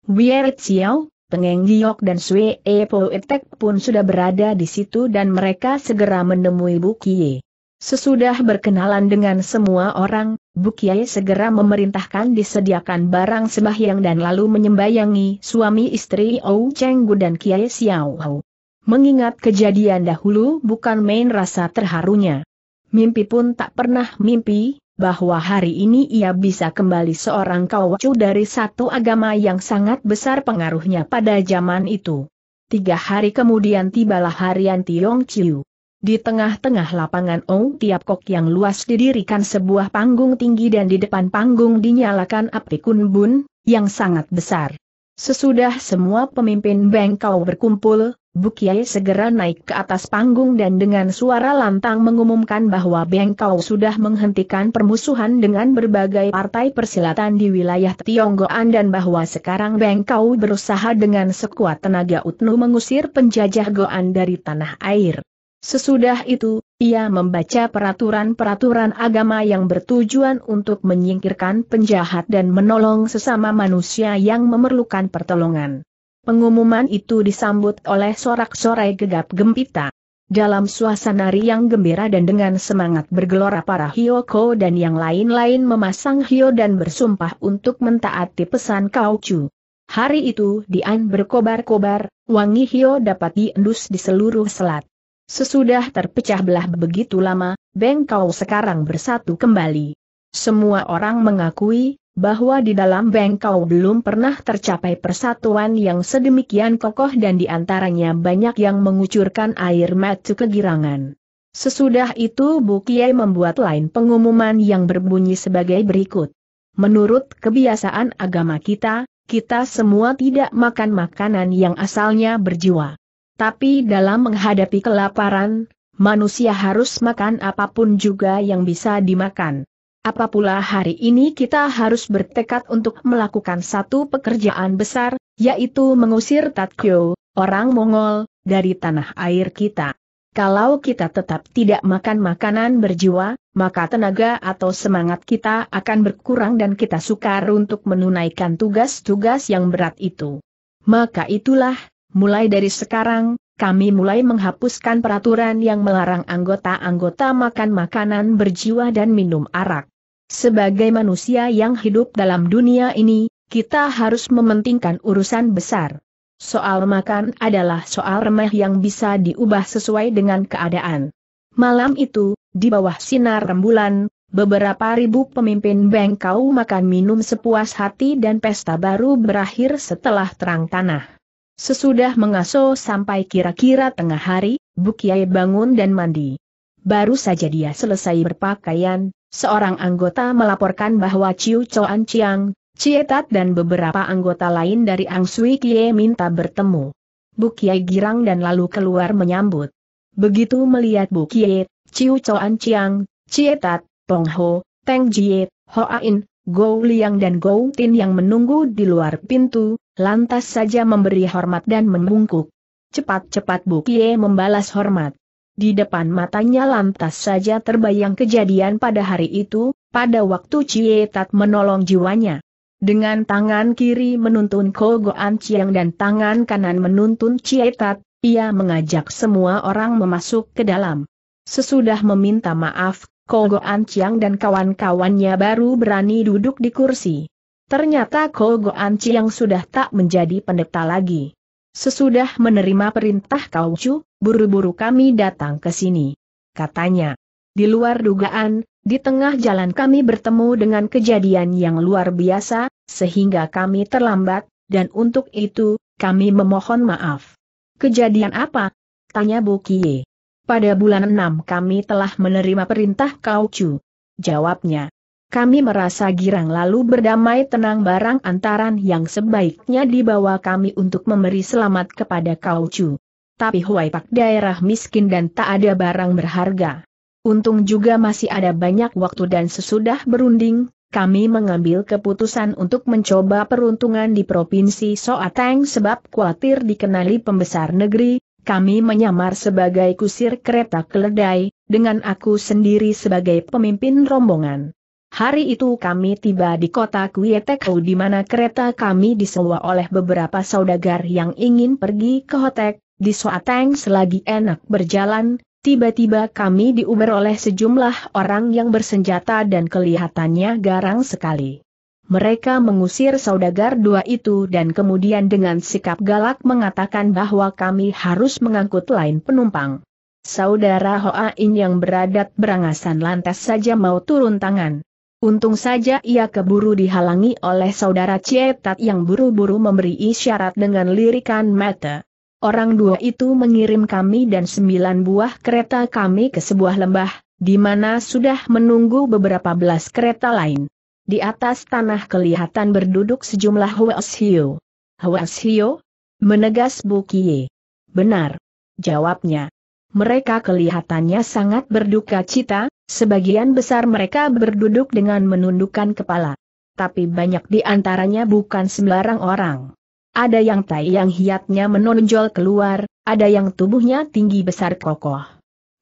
Wier chiao. Pengeng Giok dan Sue Etek pun sudah berada di situ dan mereka segera menemui Bukie. Sesudah berkenalan dengan semua orang, Bukie segera memerintahkan disediakan barang sembahyang dan lalu menyembayangi suami istri Ou Chenggu dan Kiai Xiao Hou. Mengingat kejadian dahulu bukan main rasa terharunya. Mimpi pun tak pernah mimpi, bahwa hari ini ia bisa kembali seorang kawacu dari satu agama yang sangat besar pengaruhnya pada zaman itu. Tiga hari kemudian tibalah harian Tiong Chiu. Di tengah-tengah lapangan Ong Tiap Kok yang luas didirikan sebuah panggung tinggi dan di depan panggung dinyalakan api kunbun, yang sangat besar. Sesudah semua pemimpin Bengkau berkumpul, Bukiai segera naik ke atas panggung dan dengan suara lantang mengumumkan bahwa Bengkau sudah menghentikan permusuhan dengan berbagai partai persilatan di wilayah Tionggoan dan bahwa sekarang Bengkau berusaha dengan sekuat tenaga Utnu mengusir penjajah Goan dari tanah air. Sesudah itu, ia membaca peraturan-peraturan agama yang bertujuan untuk menyingkirkan penjahat dan menolong sesama manusia yang memerlukan pertolongan. Pengumuman itu disambut oleh sorak-sorai gegap gempita. Dalam suasana riang gembira dan dengan semangat bergelora para Hyoko dan yang lain-lain memasang hio dan bersumpah untuk mentaati pesan Kaucu. Hari itu Dian berkobar-kobar, wangi hio dapat diendus di seluruh selat. Sesudah terpecah belah begitu lama, Bengkau sekarang bersatu kembali. Semua orang mengakui bahwa di dalam bengkau belum pernah tercapai persatuan yang sedemikian kokoh dan di antaranya banyak yang mengucurkan air mata kegirangan. Sesudah itu Bu Kiai membuat lain pengumuman yang berbunyi sebagai berikut. Menurut kebiasaan agama kita, kita semua tidak makan makanan yang asalnya berjiwa. Tapi dalam menghadapi kelaparan, manusia harus makan apapun juga yang bisa dimakan. Apa pula hari ini kita harus bertekad untuk melakukan satu pekerjaan besar, yaitu mengusir Tatkyo, orang Mongol, dari tanah air kita. Kalau kita tetap tidak makan makanan berjiwa, maka tenaga atau semangat kita akan berkurang dan kita sukar untuk menunaikan tugas-tugas yang berat itu. Maka itulah, mulai dari sekarang, kami mulai menghapuskan peraturan yang melarang anggota-anggota makan makanan berjiwa dan minum arak. Sebagai manusia yang hidup dalam dunia ini, kita harus mementingkan urusan besar. Soal makan adalah soal remeh yang bisa diubah sesuai dengan keadaan. Malam itu, di bawah sinar rembulan, beberapa ribu pemimpin bengkau makan minum sepuas hati dan pesta baru berakhir setelah terang tanah. Sesudah mengaso sampai kira-kira tengah hari, Bukiai bangun dan mandi. Baru saja dia selesai berpakaian, seorang anggota melaporkan bahwa Chiu Choan Chiang, Cietat dan beberapa anggota lain dari Ang Sui Kie minta bertemu. Bu Kie girang dan lalu keluar menyambut. Begitu melihat Bu Kie, Chiu Choan Chiang, Cietat, Pong Ho, Teng Jie, Hoain, Gou Liang dan Gou Tin yang menunggu di luar pintu, lantas saja memberi hormat dan membungkuk. Cepat-cepat Bu Kie membalas hormat. Di depan matanya lantas saja terbayang kejadian pada hari itu, pada waktu Cie Tat menolong jiwanya. Dengan tangan kiri menuntun Kogoan Chiang dan tangan kanan menuntun Cie Tat, ia mengajak semua orang memasuk ke dalam. Sesudah meminta maaf, Kogoan Chiang dan kawan-kawannya baru berani duduk di kursi. Ternyata Kogoan Chiang sudah tak menjadi pendeta lagi. Sesudah menerima perintah Chu, buru-buru kami datang ke sini. Katanya, di luar dugaan, di tengah jalan kami bertemu dengan kejadian yang luar biasa, sehingga kami terlambat, dan untuk itu, kami memohon maaf. Kejadian apa? Tanya Bu Kie. Pada bulan 6 kami telah menerima perintah Kau Chu. Jawabnya. Kami merasa girang lalu berdamai tenang barang antaran yang sebaiknya dibawa kami untuk memberi selamat kepada Kau Chu tapi Huai Pak daerah miskin dan tak ada barang berharga. Untung juga masih ada banyak waktu dan sesudah berunding, kami mengambil keputusan untuk mencoba peruntungan di Provinsi Soateng sebab khawatir dikenali pembesar negeri, kami menyamar sebagai kusir kereta keledai, dengan aku sendiri sebagai pemimpin rombongan. Hari itu kami tiba di kota Kuyetekau di mana kereta kami disewa oleh beberapa saudagar yang ingin pergi ke hotel di Soateng selagi enak berjalan, tiba-tiba kami diuber oleh sejumlah orang yang bersenjata dan kelihatannya garang sekali. Mereka mengusir saudagar dua itu dan kemudian dengan sikap galak mengatakan bahwa kami harus mengangkut lain penumpang. Saudara Hoain yang beradat berangasan lantas saja mau turun tangan. Untung saja ia keburu dihalangi oleh saudara Cietat yang buru-buru memberi isyarat dengan lirikan mata. Orang dua itu mengirim kami dan sembilan buah kereta kami ke sebuah lembah, di mana sudah menunggu beberapa belas kereta lain. Di atas tanah kelihatan berduduk sejumlah Huashio. Huashio? Menegas Bukie. Benar. Jawabnya. Mereka kelihatannya sangat berduka cita, sebagian besar mereka berduduk dengan menundukkan kepala. Tapi banyak di antaranya bukan sembarang orang. Ada yang tai yang hiatnya menonjol keluar, ada yang tubuhnya tinggi besar kokoh.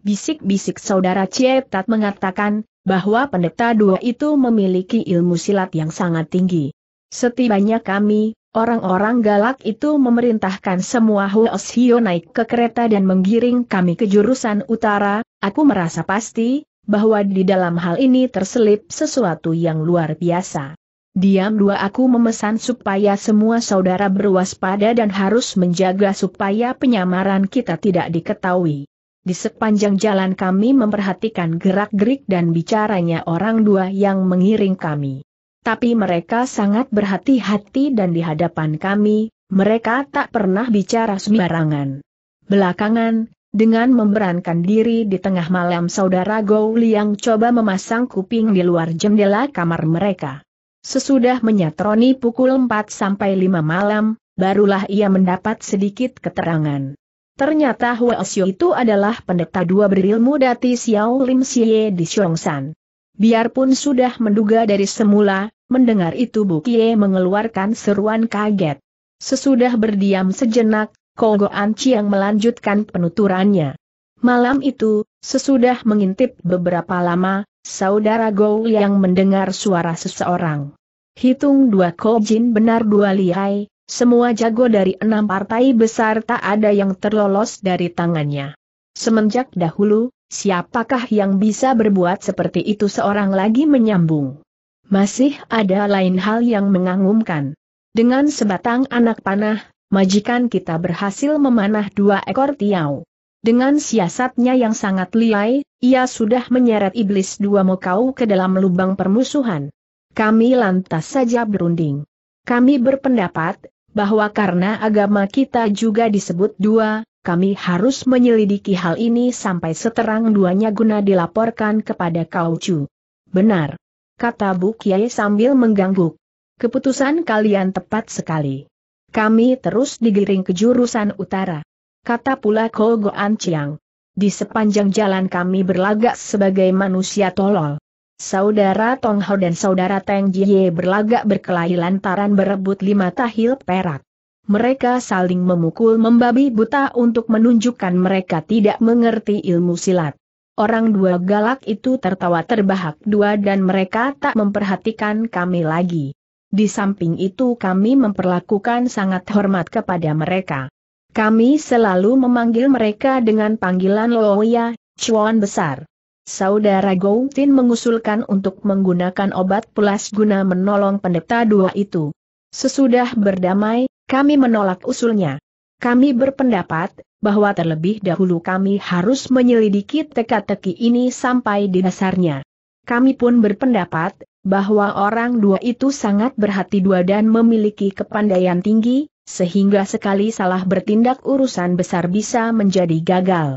Bisik-bisik saudara Cietat mengatakan, bahwa pendeta dua itu memiliki ilmu silat yang sangat tinggi. Setibanya kami, orang-orang galak itu memerintahkan semua Huoshio naik ke kereta dan menggiring kami ke jurusan utara, aku merasa pasti, bahwa di dalam hal ini terselip sesuatu yang luar biasa. Diam dua aku memesan supaya semua saudara berwaspada dan harus menjaga supaya penyamaran kita tidak diketahui. Di sepanjang jalan kami memperhatikan gerak-gerik dan bicaranya orang dua yang mengiring kami. Tapi mereka sangat berhati-hati dan di hadapan kami, mereka tak pernah bicara sembarangan. Belakangan, dengan memberankan diri di tengah malam saudara Gou Liang coba memasang kuping di luar jendela kamar mereka. Sesudah menyatroni pukul 4 sampai 5 malam, barulah ia mendapat sedikit keterangan. Ternyata Hua Xiu itu adalah pendeta dua berilmu dati Xiao Lim Xie di Xiongsan. Biarpun sudah menduga dari semula, mendengar itu Bu Bukie mengeluarkan seruan kaget. Sesudah berdiam sejenak, Anci yang melanjutkan penuturannya. Malam itu, sesudah mengintip beberapa lama, saudara Gou yang mendengar suara seseorang. Hitung dua kojin benar dua lihai, semua jago dari enam partai besar tak ada yang terlolos dari tangannya. Semenjak dahulu, siapakah yang bisa berbuat seperti itu seorang lagi menyambung. Masih ada lain hal yang mengangumkan. Dengan sebatang anak panah, majikan kita berhasil memanah dua ekor tiau. Dengan siasatnya yang sangat lihai, ia sudah menyeret iblis dua mokau ke dalam lubang permusuhan. Kami lantas saja berunding. Kami berpendapat, bahwa karena agama kita juga disebut dua, kami harus menyelidiki hal ini sampai seterang duanya guna dilaporkan kepada Kaucu. Benar. Kata Bu Kiai sambil mengganggu. Keputusan kalian tepat sekali. Kami terus digiring ke jurusan utara. Kata pula Kogo anciang. Di sepanjang jalan kami berlagak sebagai manusia tolol. Saudara Tong Ho dan saudara Tang Jie berlagak berkelahi lantaran berebut lima tahil perak. Mereka saling memukul membabi buta untuk menunjukkan mereka tidak mengerti ilmu silat. Orang dua galak itu tertawa terbahak dua dan mereka tak memperhatikan kami lagi. Di samping itu kami memperlakukan sangat hormat kepada mereka. Kami selalu memanggil mereka dengan panggilan Loya, Chuan Besar. Saudara Goutin mengusulkan untuk menggunakan obat pulas guna menolong pendeta dua itu. Sesudah berdamai, kami menolak usulnya. Kami berpendapat, bahwa terlebih dahulu kami harus menyelidiki teka-teki ini sampai di dasarnya. Kami pun berpendapat, bahwa orang dua itu sangat berhati dua dan memiliki kepandaian tinggi, sehingga sekali salah bertindak urusan besar bisa menjadi gagal.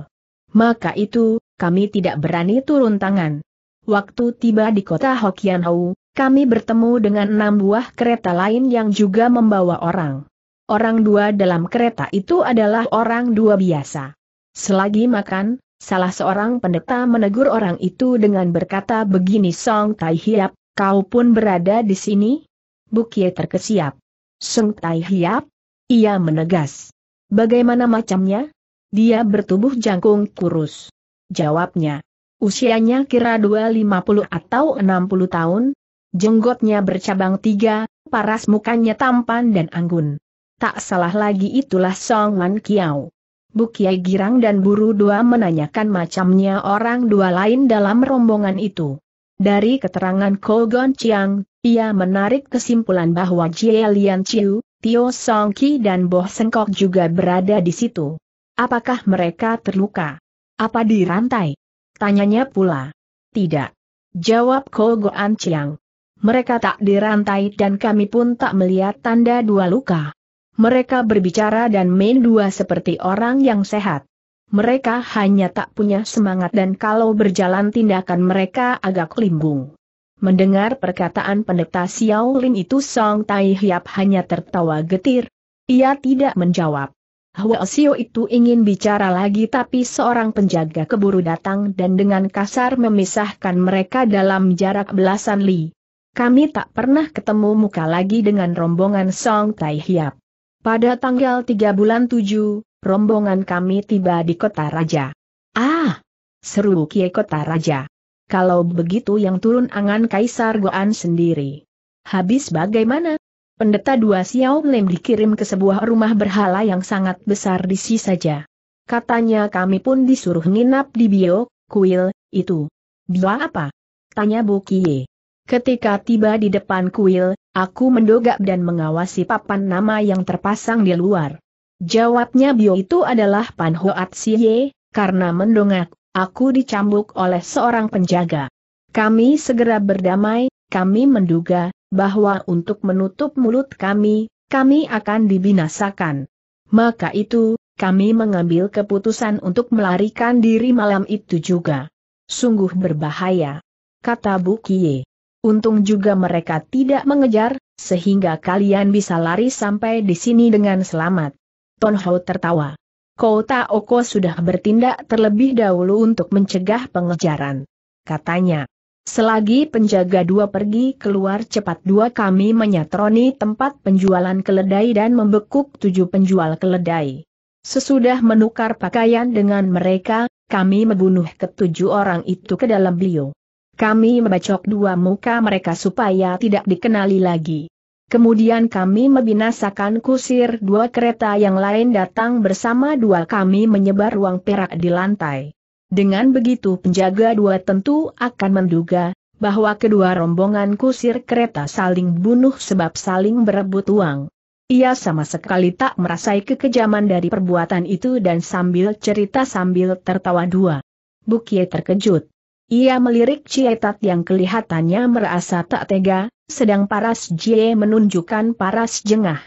Maka itu, kami tidak berani turun tangan. Waktu tiba di kota Hokian Hou, kami bertemu dengan enam buah kereta lain yang juga membawa orang. Orang dua dalam kereta itu adalah orang dua biasa. Selagi makan, salah seorang pendeta menegur orang itu dengan berkata begini Song Tai Hiap, kau pun berada di sini? Bukie terkesiap. Song Tai Hiap? Ia menegas. Bagaimana macamnya? Dia bertubuh jangkung kurus jawabnya. Usianya kira 250 atau 60 tahun, jenggotnya bercabang tiga, paras mukanya tampan dan anggun. Tak salah lagi itulah Song Wan Kiao. Bu Kiai Girang dan Buru Dua menanyakan macamnya orang dua lain dalam rombongan itu. Dari keterangan Kogon Chiang, ia menarik kesimpulan bahwa Jie Lian Chiu, Tio Song Ki dan Boh Sengkok juga berada di situ. Apakah mereka terluka? Apa dirantai? Tanyanya pula. Tidak. Jawab Kogoan Chiang. Mereka tak dirantai dan kami pun tak melihat tanda dua luka. Mereka berbicara dan main dua seperti orang yang sehat. Mereka hanya tak punya semangat dan kalau berjalan tindakan mereka agak limbung. Mendengar perkataan pendeta Xiao Lin itu Song Tai Hiap hanya tertawa getir. Ia tidak menjawab. Hua Sio itu ingin bicara lagi tapi seorang penjaga keburu datang dan dengan kasar memisahkan mereka dalam jarak belasan li. Kami tak pernah ketemu muka lagi dengan rombongan Song Tai Hiap. Pada tanggal 3 bulan 7, rombongan kami tiba di kota raja. Ah! Seru kie kota raja. Kalau begitu yang turun angan Kaisar Goan sendiri. Habis bagaimana? pendeta dua Xiao Lim dikirim ke sebuah rumah berhala yang sangat besar di si saja. Katanya kami pun disuruh nginap di Bio, kuil, itu. Bio apa? Tanya Bu Kie. Ketika tiba di depan kuil, aku mendogak dan mengawasi papan nama yang terpasang di luar. Jawabnya Bio itu adalah Pan Hoat Siye, karena mendongak, aku dicambuk oleh seorang penjaga. Kami segera berdamai, kami menduga, bahwa untuk menutup mulut kami, kami akan dibinasakan. Maka itu, kami mengambil keputusan untuk melarikan diri malam itu juga. Sungguh berbahaya. Kata Bu Kie. Untung juga mereka tidak mengejar, sehingga kalian bisa lari sampai di sini dengan selamat. Ton Hao tertawa. Kota Oko sudah bertindak terlebih dahulu untuk mencegah pengejaran. Katanya, Selagi penjaga dua pergi keluar cepat dua kami menyatroni tempat penjualan keledai dan membekuk tujuh penjual keledai. Sesudah menukar pakaian dengan mereka, kami membunuh ketujuh orang itu ke dalam beliau. Kami membacok dua muka mereka supaya tidak dikenali lagi. Kemudian kami membinasakan kusir dua kereta yang lain datang bersama dua kami menyebar ruang perak di lantai. Dengan begitu penjaga dua tentu akan menduga, bahwa kedua rombongan kusir kereta saling bunuh sebab saling berebut uang. Ia sama sekali tak merasai kekejaman dari perbuatan itu dan sambil cerita sambil tertawa dua. Bukie terkejut. Ia melirik Cietat yang kelihatannya merasa tak tega, sedang Paras Jie menunjukkan Paras jengah.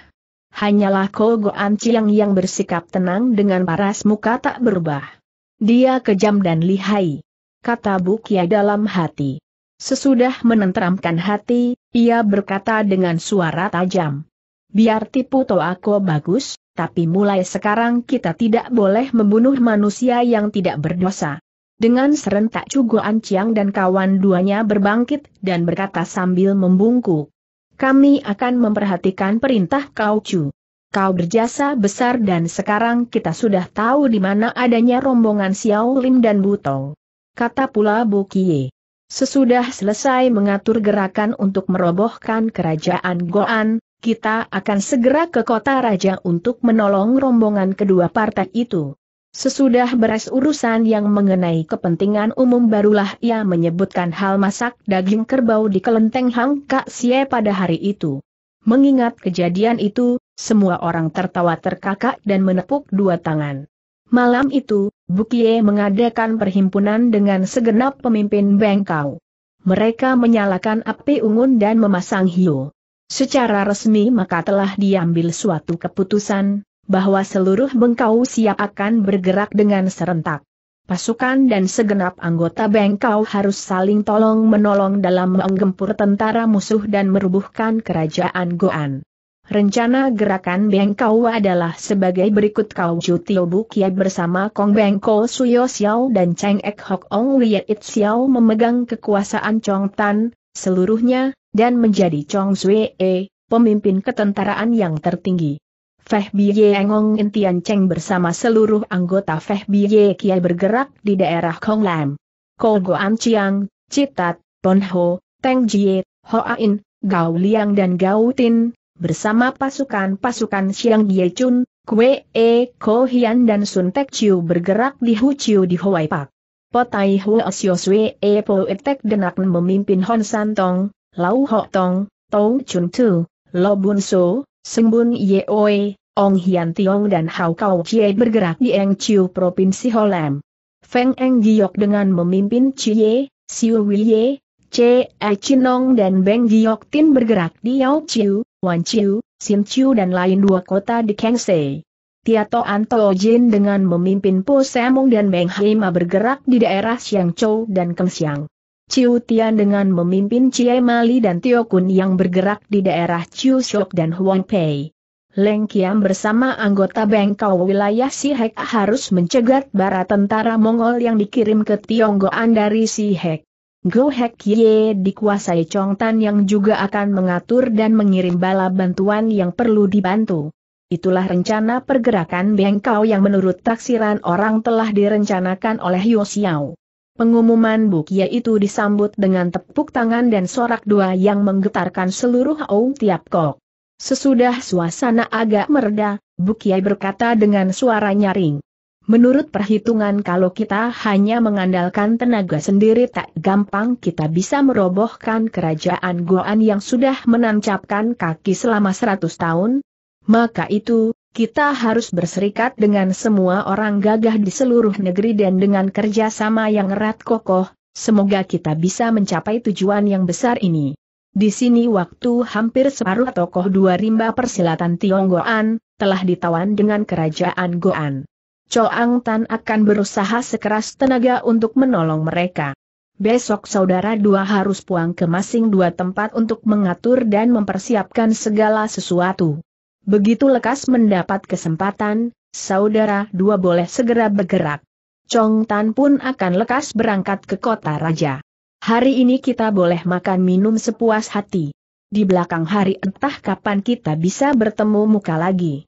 Hanyalah Kogo Ciang yang bersikap tenang dengan paras muka tak berubah. Dia kejam dan lihai. Kata Bukia dalam hati. Sesudah menenteramkan hati, ia berkata dengan suara tajam. Biar tipu aku bagus, tapi mulai sekarang kita tidak boleh membunuh manusia yang tidak berdosa. Dengan serentak Cugo Anciang dan kawan duanya berbangkit dan berkata sambil membungkuk. Kami akan memperhatikan perintah kau Cu kau berjasa besar dan sekarang kita sudah tahu di mana adanya rombongan Xiao Lim dan Butong. Kata pula Bu Kie. Sesudah selesai mengatur gerakan untuk merobohkan kerajaan Goan, kita akan segera ke kota raja untuk menolong rombongan kedua partai itu. Sesudah beres urusan yang mengenai kepentingan umum barulah ia menyebutkan hal masak daging kerbau di kelenteng Hang Kak Sie pada hari itu. Mengingat kejadian itu, semua orang tertawa terkakak dan menepuk dua tangan. Malam itu, Bukie mengadakan perhimpunan dengan segenap pemimpin Bengkau. Mereka menyalakan api unggun dan memasang hiu. Secara resmi maka telah diambil suatu keputusan, bahwa seluruh Bengkau siap akan bergerak dengan serentak. Pasukan dan segenap anggota Bengkau harus saling tolong-menolong dalam menggempur tentara musuh dan merubuhkan kerajaan Goan. Rencana gerakan Bengkau adalah sebagai berikut Kau Ju Tio Bu bersama Kong Bengko Suyo Xiao dan Cheng Ek Hok Ong Liet It Xiao memegang kekuasaan Chong Tan, seluruhnya, dan menjadi Chong Sui E, pemimpin ketentaraan yang tertinggi. Feh Biye Engong Intian Cheng bersama seluruh anggota Feh Biye Kia bergerak di daerah Kong Lam. Ko Goan Chiang, Citat, Pon Ho, Teng Jie, Hoa In, Gao Liang dan Gao Tin, bersama pasukan-pasukan Xiang Ye Chun, Kwe E Ko Hian dan Sun Tek Chiu bergerak di Hu Chiu di Hawaii Park. Potai Hua Sio Sui E Po Etek Denak memimpin Hon Santong, Lau Ho Tong, Tong Chun Tu, Lo Bun So, Seng Bun Ye Oe, Ong Hian Tiong dan Hau Kau Chie bergerak di Eng Chiu Provinsi Holam. Feng Eng Giok dengan memimpin Chie, Siu Wei C. E, Chinong dan Beng Giok Tin bergerak di Yao Chiu, Wan Chiu, Sin Chiu dan lain dua kota di Kengsei. Tiato Anto Jin dengan memimpin Po Semong dan Beng Hima bergerak di daerah Siang Chou dan Siang. Chiu Tian dengan memimpin Chie Mali dan Tio Kun yang bergerak di daerah Chiu Shok dan Huang Pei. Leng Kiam bersama anggota Bengkau wilayah Sihek harus mencegat bara tentara Mongol yang dikirim ke Tionggoan dari Sihek. Go Ye dikuasai Chong Tan yang juga akan mengatur dan mengirim bala bantuan yang perlu dibantu. Itulah rencana pergerakan Beng yang menurut taksiran orang telah direncanakan oleh Yu Xiao. Pengumuman Bukia itu disambut dengan tepuk tangan dan sorak dua yang menggetarkan seluruh Aung Tiap Kok. Sesudah suasana agak mereda, Bukia berkata dengan suara nyaring. Menurut perhitungan kalau kita hanya mengandalkan tenaga sendiri tak gampang kita bisa merobohkan kerajaan Goan yang sudah menancapkan kaki selama 100 tahun. Maka itu, kita harus berserikat dengan semua orang gagah di seluruh negeri dan dengan kerjasama yang erat kokoh, semoga kita bisa mencapai tujuan yang besar ini. Di sini waktu hampir separuh tokoh dua rimba persilatan Tionggoan, telah ditawan dengan kerajaan Goan. Coang Tan akan berusaha sekeras tenaga untuk menolong mereka. Besok saudara dua harus pulang ke masing dua tempat untuk mengatur dan mempersiapkan segala sesuatu. Begitu lekas mendapat kesempatan, saudara dua boleh segera bergerak. Chong Tan pun akan lekas berangkat ke kota raja. Hari ini kita boleh makan minum sepuas hati. Di belakang hari entah kapan kita bisa bertemu muka lagi.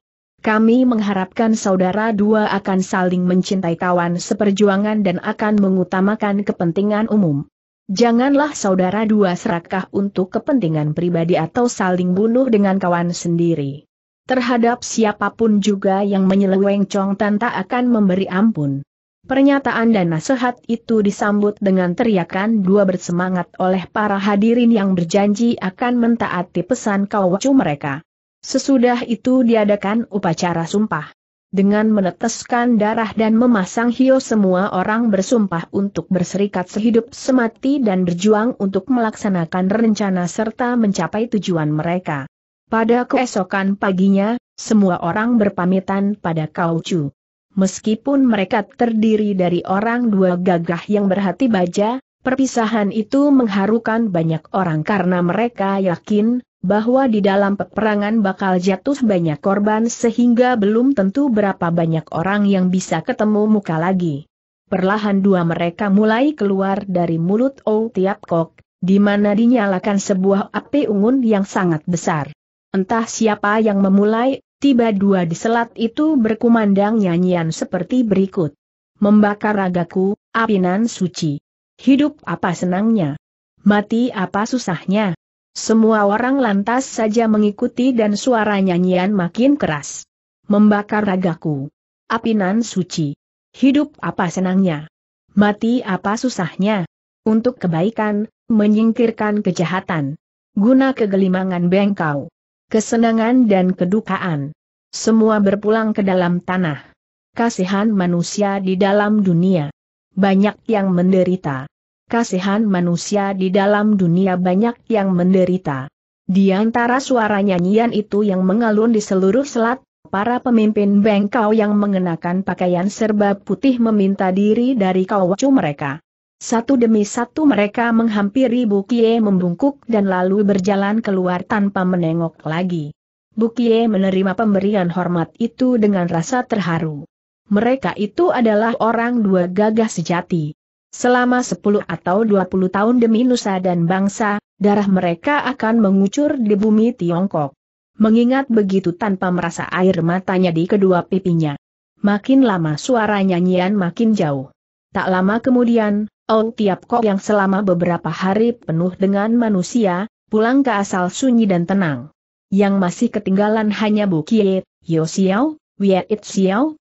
Kami mengharapkan saudara dua akan saling mencintai kawan seperjuangan dan akan mengutamakan kepentingan umum. Janganlah saudara dua serakah untuk kepentingan pribadi atau saling bunuh dengan kawan sendiri. Terhadap siapapun juga yang menyeleweng Chong tak akan memberi ampun. Pernyataan dan nasihat itu disambut dengan teriakan dua bersemangat oleh para hadirin yang berjanji akan mentaati pesan kawacu mereka. Sesudah itu diadakan upacara sumpah. Dengan meneteskan darah dan memasang hio semua orang bersumpah untuk berserikat sehidup semati dan berjuang untuk melaksanakan rencana serta mencapai tujuan mereka. Pada keesokan paginya, semua orang berpamitan pada Kaucu. Meskipun mereka terdiri dari orang dua gagah yang berhati baja, perpisahan itu mengharukan banyak orang karena mereka yakin bahwa di dalam peperangan bakal jatuh banyak korban sehingga belum tentu berapa banyak orang yang bisa ketemu muka lagi. Perlahan dua mereka mulai keluar dari mulut O Tiap Kok, di mana dinyalakan sebuah api ungun yang sangat besar. Entah siapa yang memulai, tiba dua di selat itu berkumandang nyanyian seperti berikut. Membakar ragaku, apinan suci. Hidup apa senangnya? Mati apa susahnya? Semua orang lantas saja mengikuti dan suara nyanyian makin keras. Membakar ragaku. Apinan suci. Hidup apa senangnya? Mati apa susahnya? Untuk kebaikan, menyingkirkan kejahatan. Guna kegelimangan bengkau. Kesenangan dan kedukaan. Semua berpulang ke dalam tanah. Kasihan manusia di dalam dunia. Banyak yang menderita kasihan manusia di dalam dunia banyak yang menderita. Di antara suara nyanyian itu yang mengalun di seluruh selat, para pemimpin bengkau yang mengenakan pakaian serba putih meminta diri dari kawacu mereka. Satu demi satu mereka menghampiri Bukie membungkuk dan lalu berjalan keluar tanpa menengok lagi. Bukie menerima pemberian hormat itu dengan rasa terharu. Mereka itu adalah orang dua gagah sejati. Selama 10 atau 20 tahun demi nusa dan bangsa, darah mereka akan mengucur di bumi Tiongkok. Mengingat begitu tanpa merasa air matanya di kedua pipinya. Makin lama suara nyanyian makin jauh. Tak lama kemudian, Ong oh Tiap Kok yang selama beberapa hari penuh dengan manusia, pulang ke asal sunyi dan tenang. Yang masih ketinggalan hanya Bu Kie, Yo Xiao, Wei It Xiao,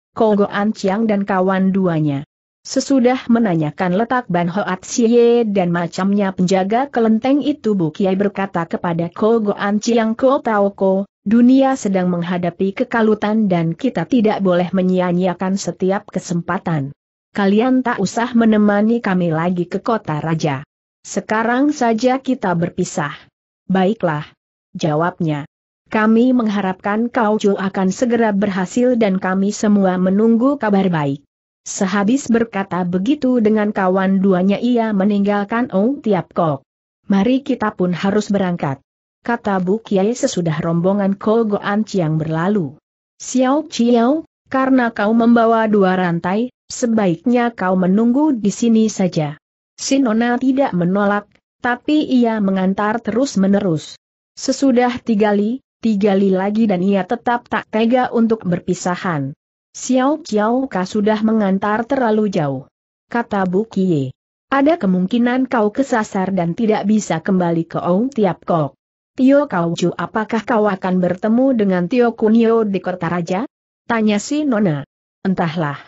dan kawan duanya. Sesudah menanyakan letak Ban Hoat Xie dan macamnya penjaga kelenteng itu Bu Kiai berkata kepada Ko Goan Chiang Ko Tao Ko, dunia sedang menghadapi kekalutan dan kita tidak boleh menyia-nyiakan setiap kesempatan. Kalian tak usah menemani kami lagi ke kota raja. Sekarang saja kita berpisah. Baiklah. Jawabnya. Kami mengharapkan kau chu akan segera berhasil dan kami semua menunggu kabar baik. Sehabis berkata begitu dengan kawan duanya ia meninggalkan Ong Tiap Kok. Mari kita pun harus berangkat. Kata Bu Kiai sesudah rombongan Kogo Anci Chiang berlalu. Xiao Chiao, karena kau membawa dua rantai, sebaiknya kau menunggu di sini saja. Sinona tidak menolak, tapi ia mengantar terus-menerus. Sesudah tiga li, tiga li lagi dan ia tetap tak tega untuk berpisahan. Xiao Qiao Ka sudah mengantar terlalu jauh. Kata Bu Kie. Ada kemungkinan kau kesasar dan tidak bisa kembali ke Ong Tiap Kok. Tio Kauju apakah kau akan bertemu dengan Tio Kunio di Kota Raja? Tanya si Nona. Entahlah.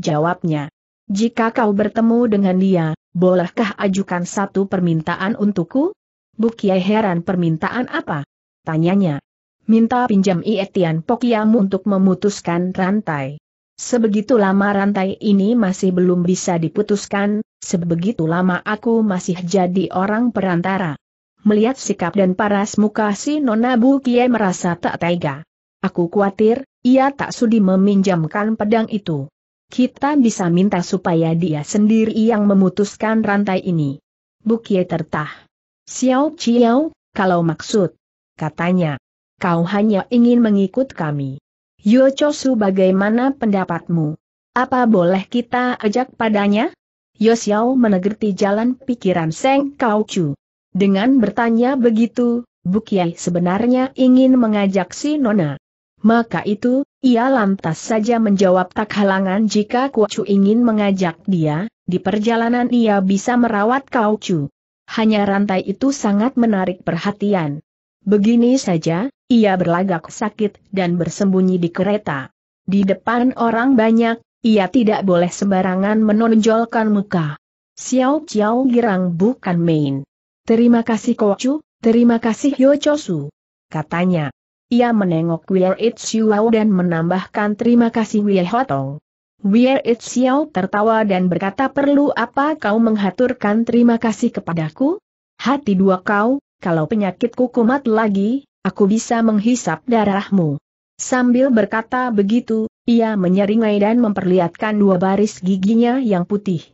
Jawabnya. Jika kau bertemu dengan dia, bolehkah ajukan satu permintaan untukku? Bukia heran permintaan apa? Tanyanya. Minta pinjam Ietian Pokiam untuk memutuskan rantai. Sebegitu lama rantai ini masih belum bisa diputuskan, sebegitu lama aku masih jadi orang perantara. Melihat sikap dan paras muka si Nona Bukie merasa tak tega. Aku khawatir, ia tak sudi meminjamkan pedang itu. Kita bisa minta supaya dia sendiri yang memutuskan rantai ini. Bukie tertah. Xiao Chiao, kalau maksud. Katanya kau hanya ingin mengikut kami. Yo Chosu bagaimana pendapatmu? Apa boleh kita ajak padanya? Yo Xiao menegerti jalan pikiran Seng Kau Chu. Dengan bertanya begitu, Bukiai sebenarnya ingin mengajak si Nona. Maka itu, ia lantas saja menjawab tak halangan jika Kuocu ingin mengajak dia, di perjalanan ia bisa merawat Kau Chu. Hanya rantai itu sangat menarik perhatian. Begini saja, ia berlagak sakit dan bersembunyi di kereta. Di depan orang banyak, ia tidak boleh sembarangan menonjolkan muka. Xiao Xiao girang bukan main. Terima kasih Kocu, terima kasih Yo Chosu. Katanya. Ia menengok Where It Xiao dan menambahkan terima kasih Wei Hotong. Where It Xiao tertawa dan berkata perlu apa kau menghaturkan terima kasih kepadaku? Hati dua kau, kalau penyakitku kumat lagi, aku bisa menghisap darahmu. Sambil berkata begitu, ia menyeringai dan memperlihatkan dua baris giginya yang putih.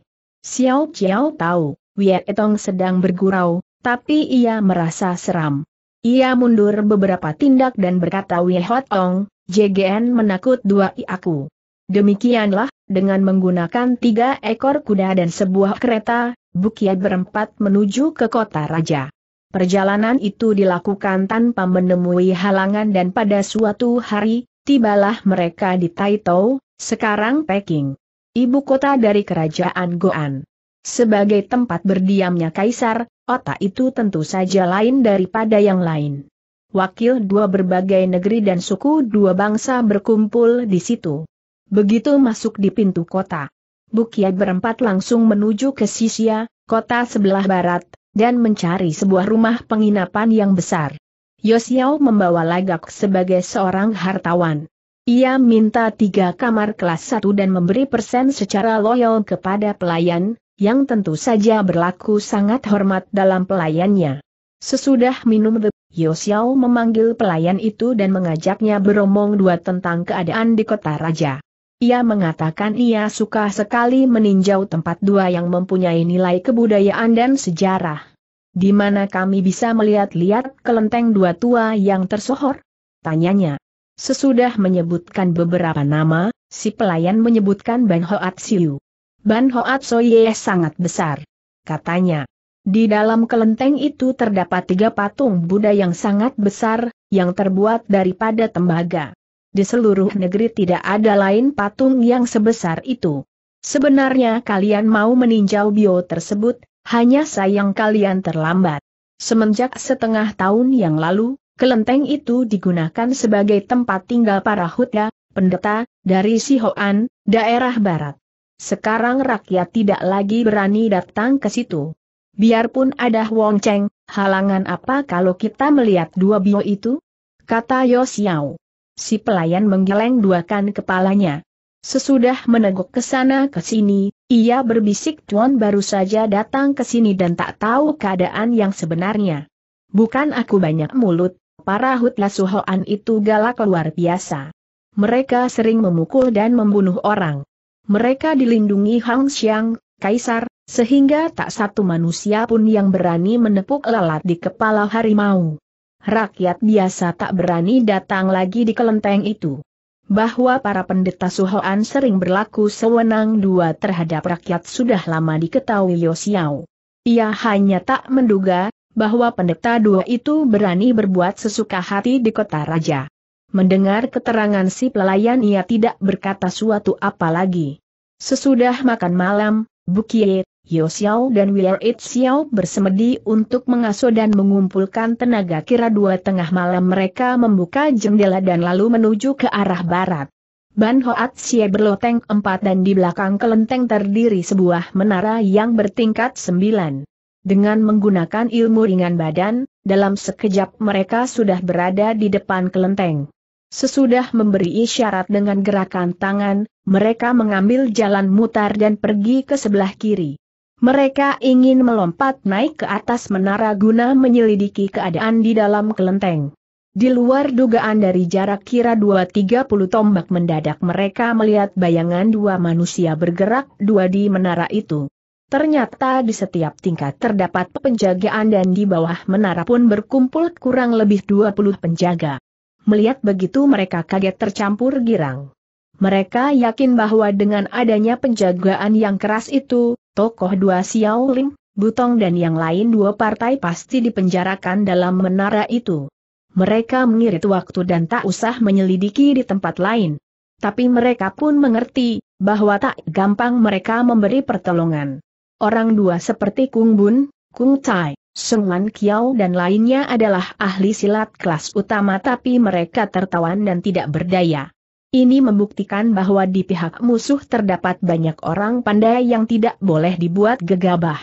Xiao Xiao tahu, Wei Etong sedang bergurau, tapi ia merasa seram. Ia mundur beberapa tindak dan berkata Wei Hotong, JGN menakut dua i aku. Demikianlah, dengan menggunakan tiga ekor kuda dan sebuah kereta, bukia berempat menuju ke kota raja. Perjalanan itu dilakukan tanpa menemui halangan dan pada suatu hari, tibalah mereka di Taitou, sekarang Peking. Ibu kota dari kerajaan Goan. Sebagai tempat berdiamnya kaisar, otak itu tentu saja lain daripada yang lain. Wakil dua berbagai negeri dan suku dua bangsa berkumpul di situ. Begitu masuk di pintu kota. Bukia berempat langsung menuju ke Sisia, kota sebelah barat, dan mencari sebuah rumah penginapan yang besar. Yosiao membawa Lagak sebagai seorang hartawan. Ia minta tiga kamar kelas satu dan memberi persen secara loyal kepada pelayan, yang tentu saja berlaku sangat hormat dalam pelayannya. Sesudah minum Yosiao memanggil pelayan itu dan mengajaknya beromong dua tentang keadaan di kota raja. Ia mengatakan ia suka sekali meninjau tempat dua yang mempunyai nilai kebudayaan dan sejarah. Di mana kami bisa melihat-lihat kelenteng dua tua yang tersohor? Tanyanya. Sesudah menyebutkan beberapa nama, si pelayan menyebutkan Ban Hoat Siu. Ban Hoat Soye sangat besar. Katanya. Di dalam kelenteng itu terdapat tiga patung Buddha yang sangat besar, yang terbuat daripada tembaga di seluruh negeri tidak ada lain patung yang sebesar itu. Sebenarnya kalian mau meninjau bio tersebut, hanya sayang kalian terlambat. Semenjak setengah tahun yang lalu, kelenteng itu digunakan sebagai tempat tinggal para Huta, pendeta, dari Sihoan, daerah barat. Sekarang rakyat tidak lagi berani datang ke situ. Biarpun ada Wong Cheng, halangan apa kalau kita melihat dua bio itu? Kata Yosiao. Si pelayan menggeleng duakan kepalanya. Sesudah meneguk ke sana ke sini, ia berbisik Tuan baru saja datang ke sini dan tak tahu keadaan yang sebenarnya. Bukan aku banyak mulut, para Hutla Suhoan itu galak luar biasa. Mereka sering memukul dan membunuh orang. Mereka dilindungi Hang Xiang, Kaisar, sehingga tak satu manusia pun yang berani menepuk lalat di kepala harimau rakyat biasa tak berani datang lagi di kelenteng itu. Bahwa para pendeta Suhoan sering berlaku sewenang dua terhadap rakyat sudah lama diketahui Yosiao. Ia hanya tak menduga, bahwa pendeta dua itu berani berbuat sesuka hati di kota raja. Mendengar keterangan si pelayan ia tidak berkata suatu apa lagi. Sesudah makan malam, Bukie, Yo Xiao dan Wear It Xiao bersemedi untuk mengasuh dan mengumpulkan tenaga kira dua tengah malam mereka membuka jendela dan lalu menuju ke arah barat. Ban Hoat Xie berloteng empat dan di belakang kelenteng terdiri sebuah menara yang bertingkat sembilan. Dengan menggunakan ilmu ringan badan, dalam sekejap mereka sudah berada di depan kelenteng. Sesudah memberi isyarat dengan gerakan tangan, mereka mengambil jalan mutar dan pergi ke sebelah kiri. Mereka ingin melompat naik ke atas menara guna menyelidiki keadaan di dalam kelenteng. Di luar dugaan dari jarak kira 2-30 tombak mendadak mereka melihat bayangan dua manusia bergerak dua di menara itu. Ternyata di setiap tingkat terdapat penjagaan dan di bawah menara pun berkumpul kurang lebih 20 penjaga. Melihat begitu mereka kaget tercampur girang. Mereka yakin bahwa dengan adanya penjagaan yang keras itu, tokoh dua Xiao Lim, Butong dan yang lain dua partai pasti dipenjarakan dalam menara itu. Mereka mengirit waktu dan tak usah menyelidiki di tempat lain. Tapi mereka pun mengerti, bahwa tak gampang mereka memberi pertolongan. Orang dua seperti Kung Bun, Kung Tai, Sungan Kiao dan lainnya adalah ahli silat kelas utama tapi mereka tertawan dan tidak berdaya. Ini membuktikan bahwa di pihak musuh terdapat banyak orang pandai yang tidak boleh dibuat gegabah.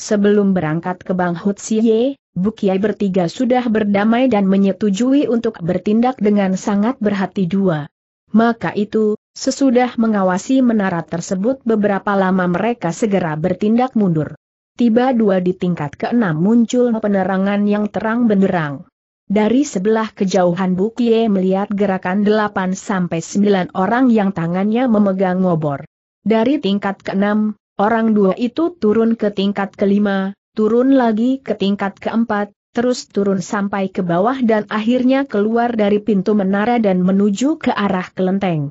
Sebelum berangkat ke Bang Hutsiye, Bukiai bertiga sudah berdamai dan menyetujui untuk bertindak dengan sangat berhati dua. Maka itu, sesudah mengawasi menara tersebut beberapa lama mereka segera bertindak mundur tiba dua di tingkat keenam muncul penerangan yang terang benderang. Dari sebelah kejauhan Bukie melihat gerakan delapan sampai sembilan orang yang tangannya memegang ngobor. Dari tingkat keenam, orang dua itu turun ke tingkat kelima, turun lagi ke tingkat keempat, terus turun sampai ke bawah dan akhirnya keluar dari pintu menara dan menuju ke arah kelenteng.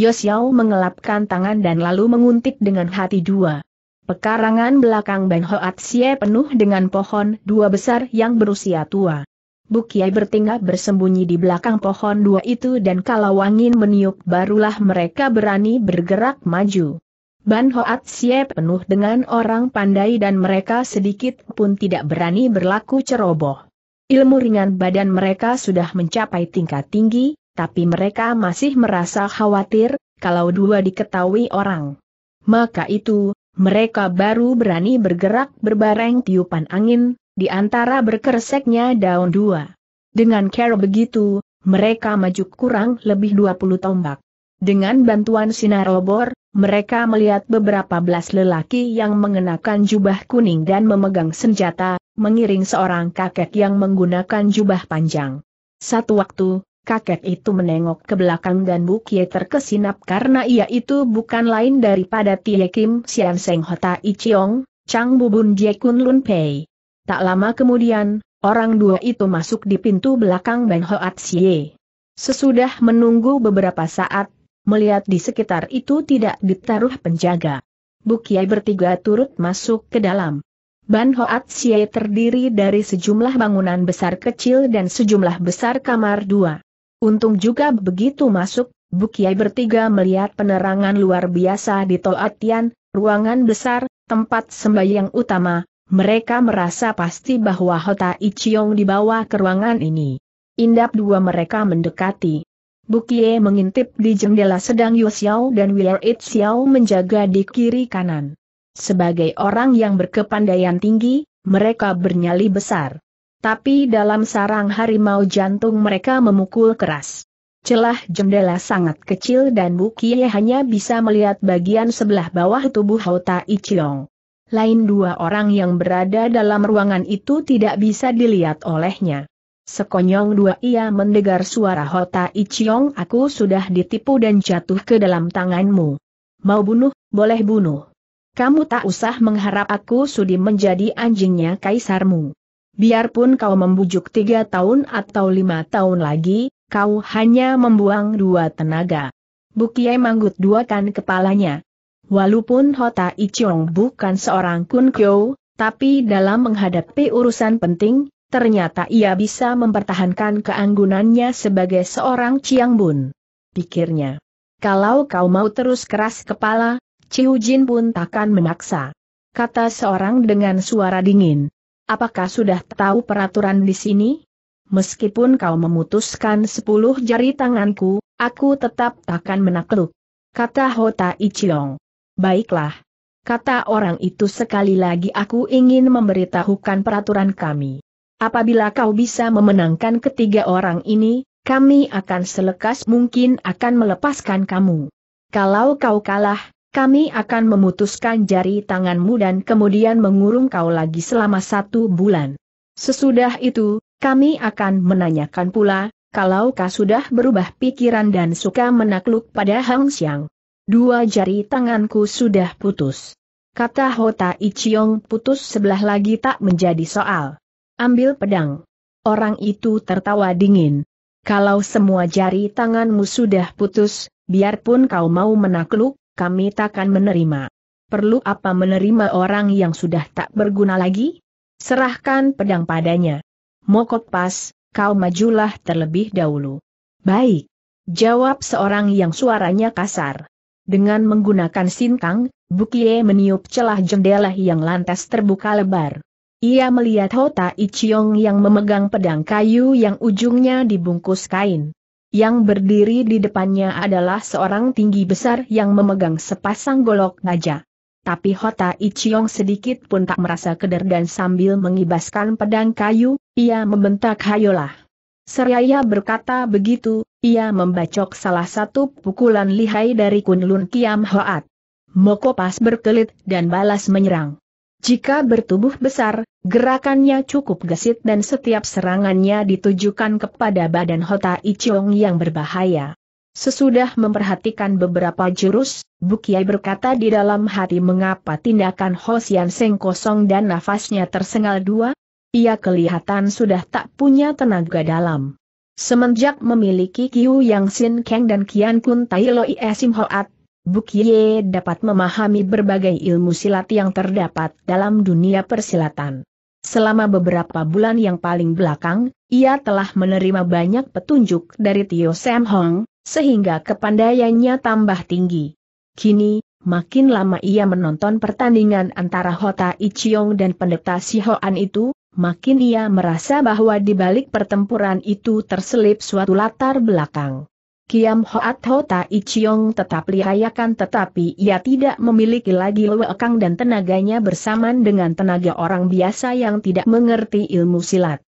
Yosiao mengelapkan tangan dan lalu menguntit dengan hati dua. Pekarangan belakang Bang Hoat Sye penuh dengan pohon dua besar yang berusia tua. Bukiai bertingkah bersembunyi di belakang pohon dua itu dan kalau angin meniup barulah mereka berani bergerak maju. Ban Hoat Sye penuh dengan orang pandai dan mereka sedikit pun tidak berani berlaku ceroboh. Ilmu ringan badan mereka sudah mencapai tingkat tinggi, tapi mereka masih merasa khawatir, kalau dua diketahui orang. Maka itu, mereka baru berani bergerak berbareng tiupan angin, di antara berkereseknya daun dua. Dengan cara begitu, mereka maju kurang lebih 20 tombak. Dengan bantuan sinar obor, mereka melihat beberapa belas lelaki yang mengenakan jubah kuning dan memegang senjata, mengiring seorang kakek yang menggunakan jubah panjang. Satu waktu, kakek itu menengok ke belakang dan bukia terkesinap karena ia itu bukan lain daripada Tie Kim Sian Seng Hota I Chiong, Chang Bubun Jie Kun Lun Pei. Tak lama kemudian, orang dua itu masuk di pintu belakang Ban Hoat Sie. Sesudah menunggu beberapa saat, melihat di sekitar itu tidak ditaruh penjaga. bukia bertiga turut masuk ke dalam. Ban Hoat Sie terdiri dari sejumlah bangunan besar kecil dan sejumlah besar kamar dua. Untung juga begitu masuk, Bukiai bertiga melihat penerangan luar biasa di Toatian, ruangan besar, tempat sembahyang utama, mereka merasa pasti bahwa Hota Ichiong dibawa ke ruangan ini. Indap dua mereka mendekati. Bukie mengintip di jendela sedang Yu Xiao dan Wier It Xiao menjaga di kiri kanan. Sebagai orang yang berkepandaian tinggi, mereka bernyali besar tapi dalam sarang harimau jantung mereka memukul keras. Celah jendela sangat kecil dan Bukie hanya bisa melihat bagian sebelah bawah tubuh Hota Ichiong. Lain dua orang yang berada dalam ruangan itu tidak bisa dilihat olehnya. Sekonyong dua ia mendengar suara Hota Ichiong aku sudah ditipu dan jatuh ke dalam tanganmu. Mau bunuh, boleh bunuh. Kamu tak usah mengharap aku sudi menjadi anjingnya kaisarmu biarpun kau membujuk tiga tahun atau lima tahun lagi, kau hanya membuang dua tenaga. Bukiai manggut duakan kepalanya. Walaupun Hota Ichong bukan seorang kun kyo, tapi dalam menghadapi urusan penting, ternyata ia bisa mempertahankan keanggunannya sebagai seorang Chiang Bun. Pikirnya. Kalau kau mau terus keras kepala, Ciu Jin pun takkan memaksa. Kata seorang dengan suara dingin apakah sudah tahu peraturan di sini? Meskipun kau memutuskan sepuluh jari tanganku, aku tetap takkan menakluk. Kata Hota Ichiong. Baiklah. Kata orang itu sekali lagi aku ingin memberitahukan peraturan kami. Apabila kau bisa memenangkan ketiga orang ini, kami akan selekas mungkin akan melepaskan kamu. Kalau kau kalah, kami akan memutuskan jari tanganmu dan kemudian mengurung kau lagi selama satu bulan. Sesudah itu, kami akan menanyakan pula, kalau kau sudah berubah pikiran dan suka menakluk pada Hang Xiang. Dua jari tanganku sudah putus. Kata Hota Ichiong putus sebelah lagi tak menjadi soal. Ambil pedang. Orang itu tertawa dingin. Kalau semua jari tanganmu sudah putus, biarpun kau mau menakluk, kami takkan menerima. Perlu apa menerima orang yang sudah tak berguna lagi? Serahkan pedang padanya. Mokok pas, kau majulah terlebih dahulu. Baik. Jawab seorang yang suaranya kasar. Dengan menggunakan sinkang, Bukie meniup celah jendela yang lantas terbuka lebar. Ia melihat Hota Ichiong yang memegang pedang kayu yang ujungnya dibungkus kain. Yang berdiri di depannya adalah seorang tinggi besar yang memegang sepasang golok naja. Tapi Hota Ichiong sedikit pun tak merasa keder dan sambil mengibaskan pedang kayu, ia membentak hayolah. Seraya berkata begitu, ia membacok salah satu pukulan lihai dari Kunlun Kiam Hoat. Moko pas berkelit dan balas menyerang. Jika bertubuh besar, gerakannya cukup gesit dan setiap serangannya ditujukan kepada badan Hota Ichong yang berbahaya. Sesudah memperhatikan beberapa jurus, Bukiai berkata di dalam hati mengapa tindakan Hosian Seng kosong dan nafasnya tersengal dua? Ia kelihatan sudah tak punya tenaga dalam. Semenjak memiliki Kiu Yang Sin Kang dan Kian Kun Tai Loi Esim Hoat, Bukye dapat memahami berbagai ilmu silat yang terdapat dalam dunia persilatan. Selama beberapa bulan yang paling belakang, ia telah menerima banyak petunjuk dari Tio Sam Hong, sehingga kepandaiannya tambah tinggi. Kini, makin lama ia menonton pertandingan antara Hota Ichiong dan pendeta Sihoan itu, makin ia merasa bahwa di balik pertempuran itu terselip suatu latar belakang. Kiam Hoat Ho Tai Chiong tetap lihayakan tetapi ia tidak memiliki lagi lewekang dan tenaganya bersamaan dengan tenaga orang biasa yang tidak mengerti ilmu silat.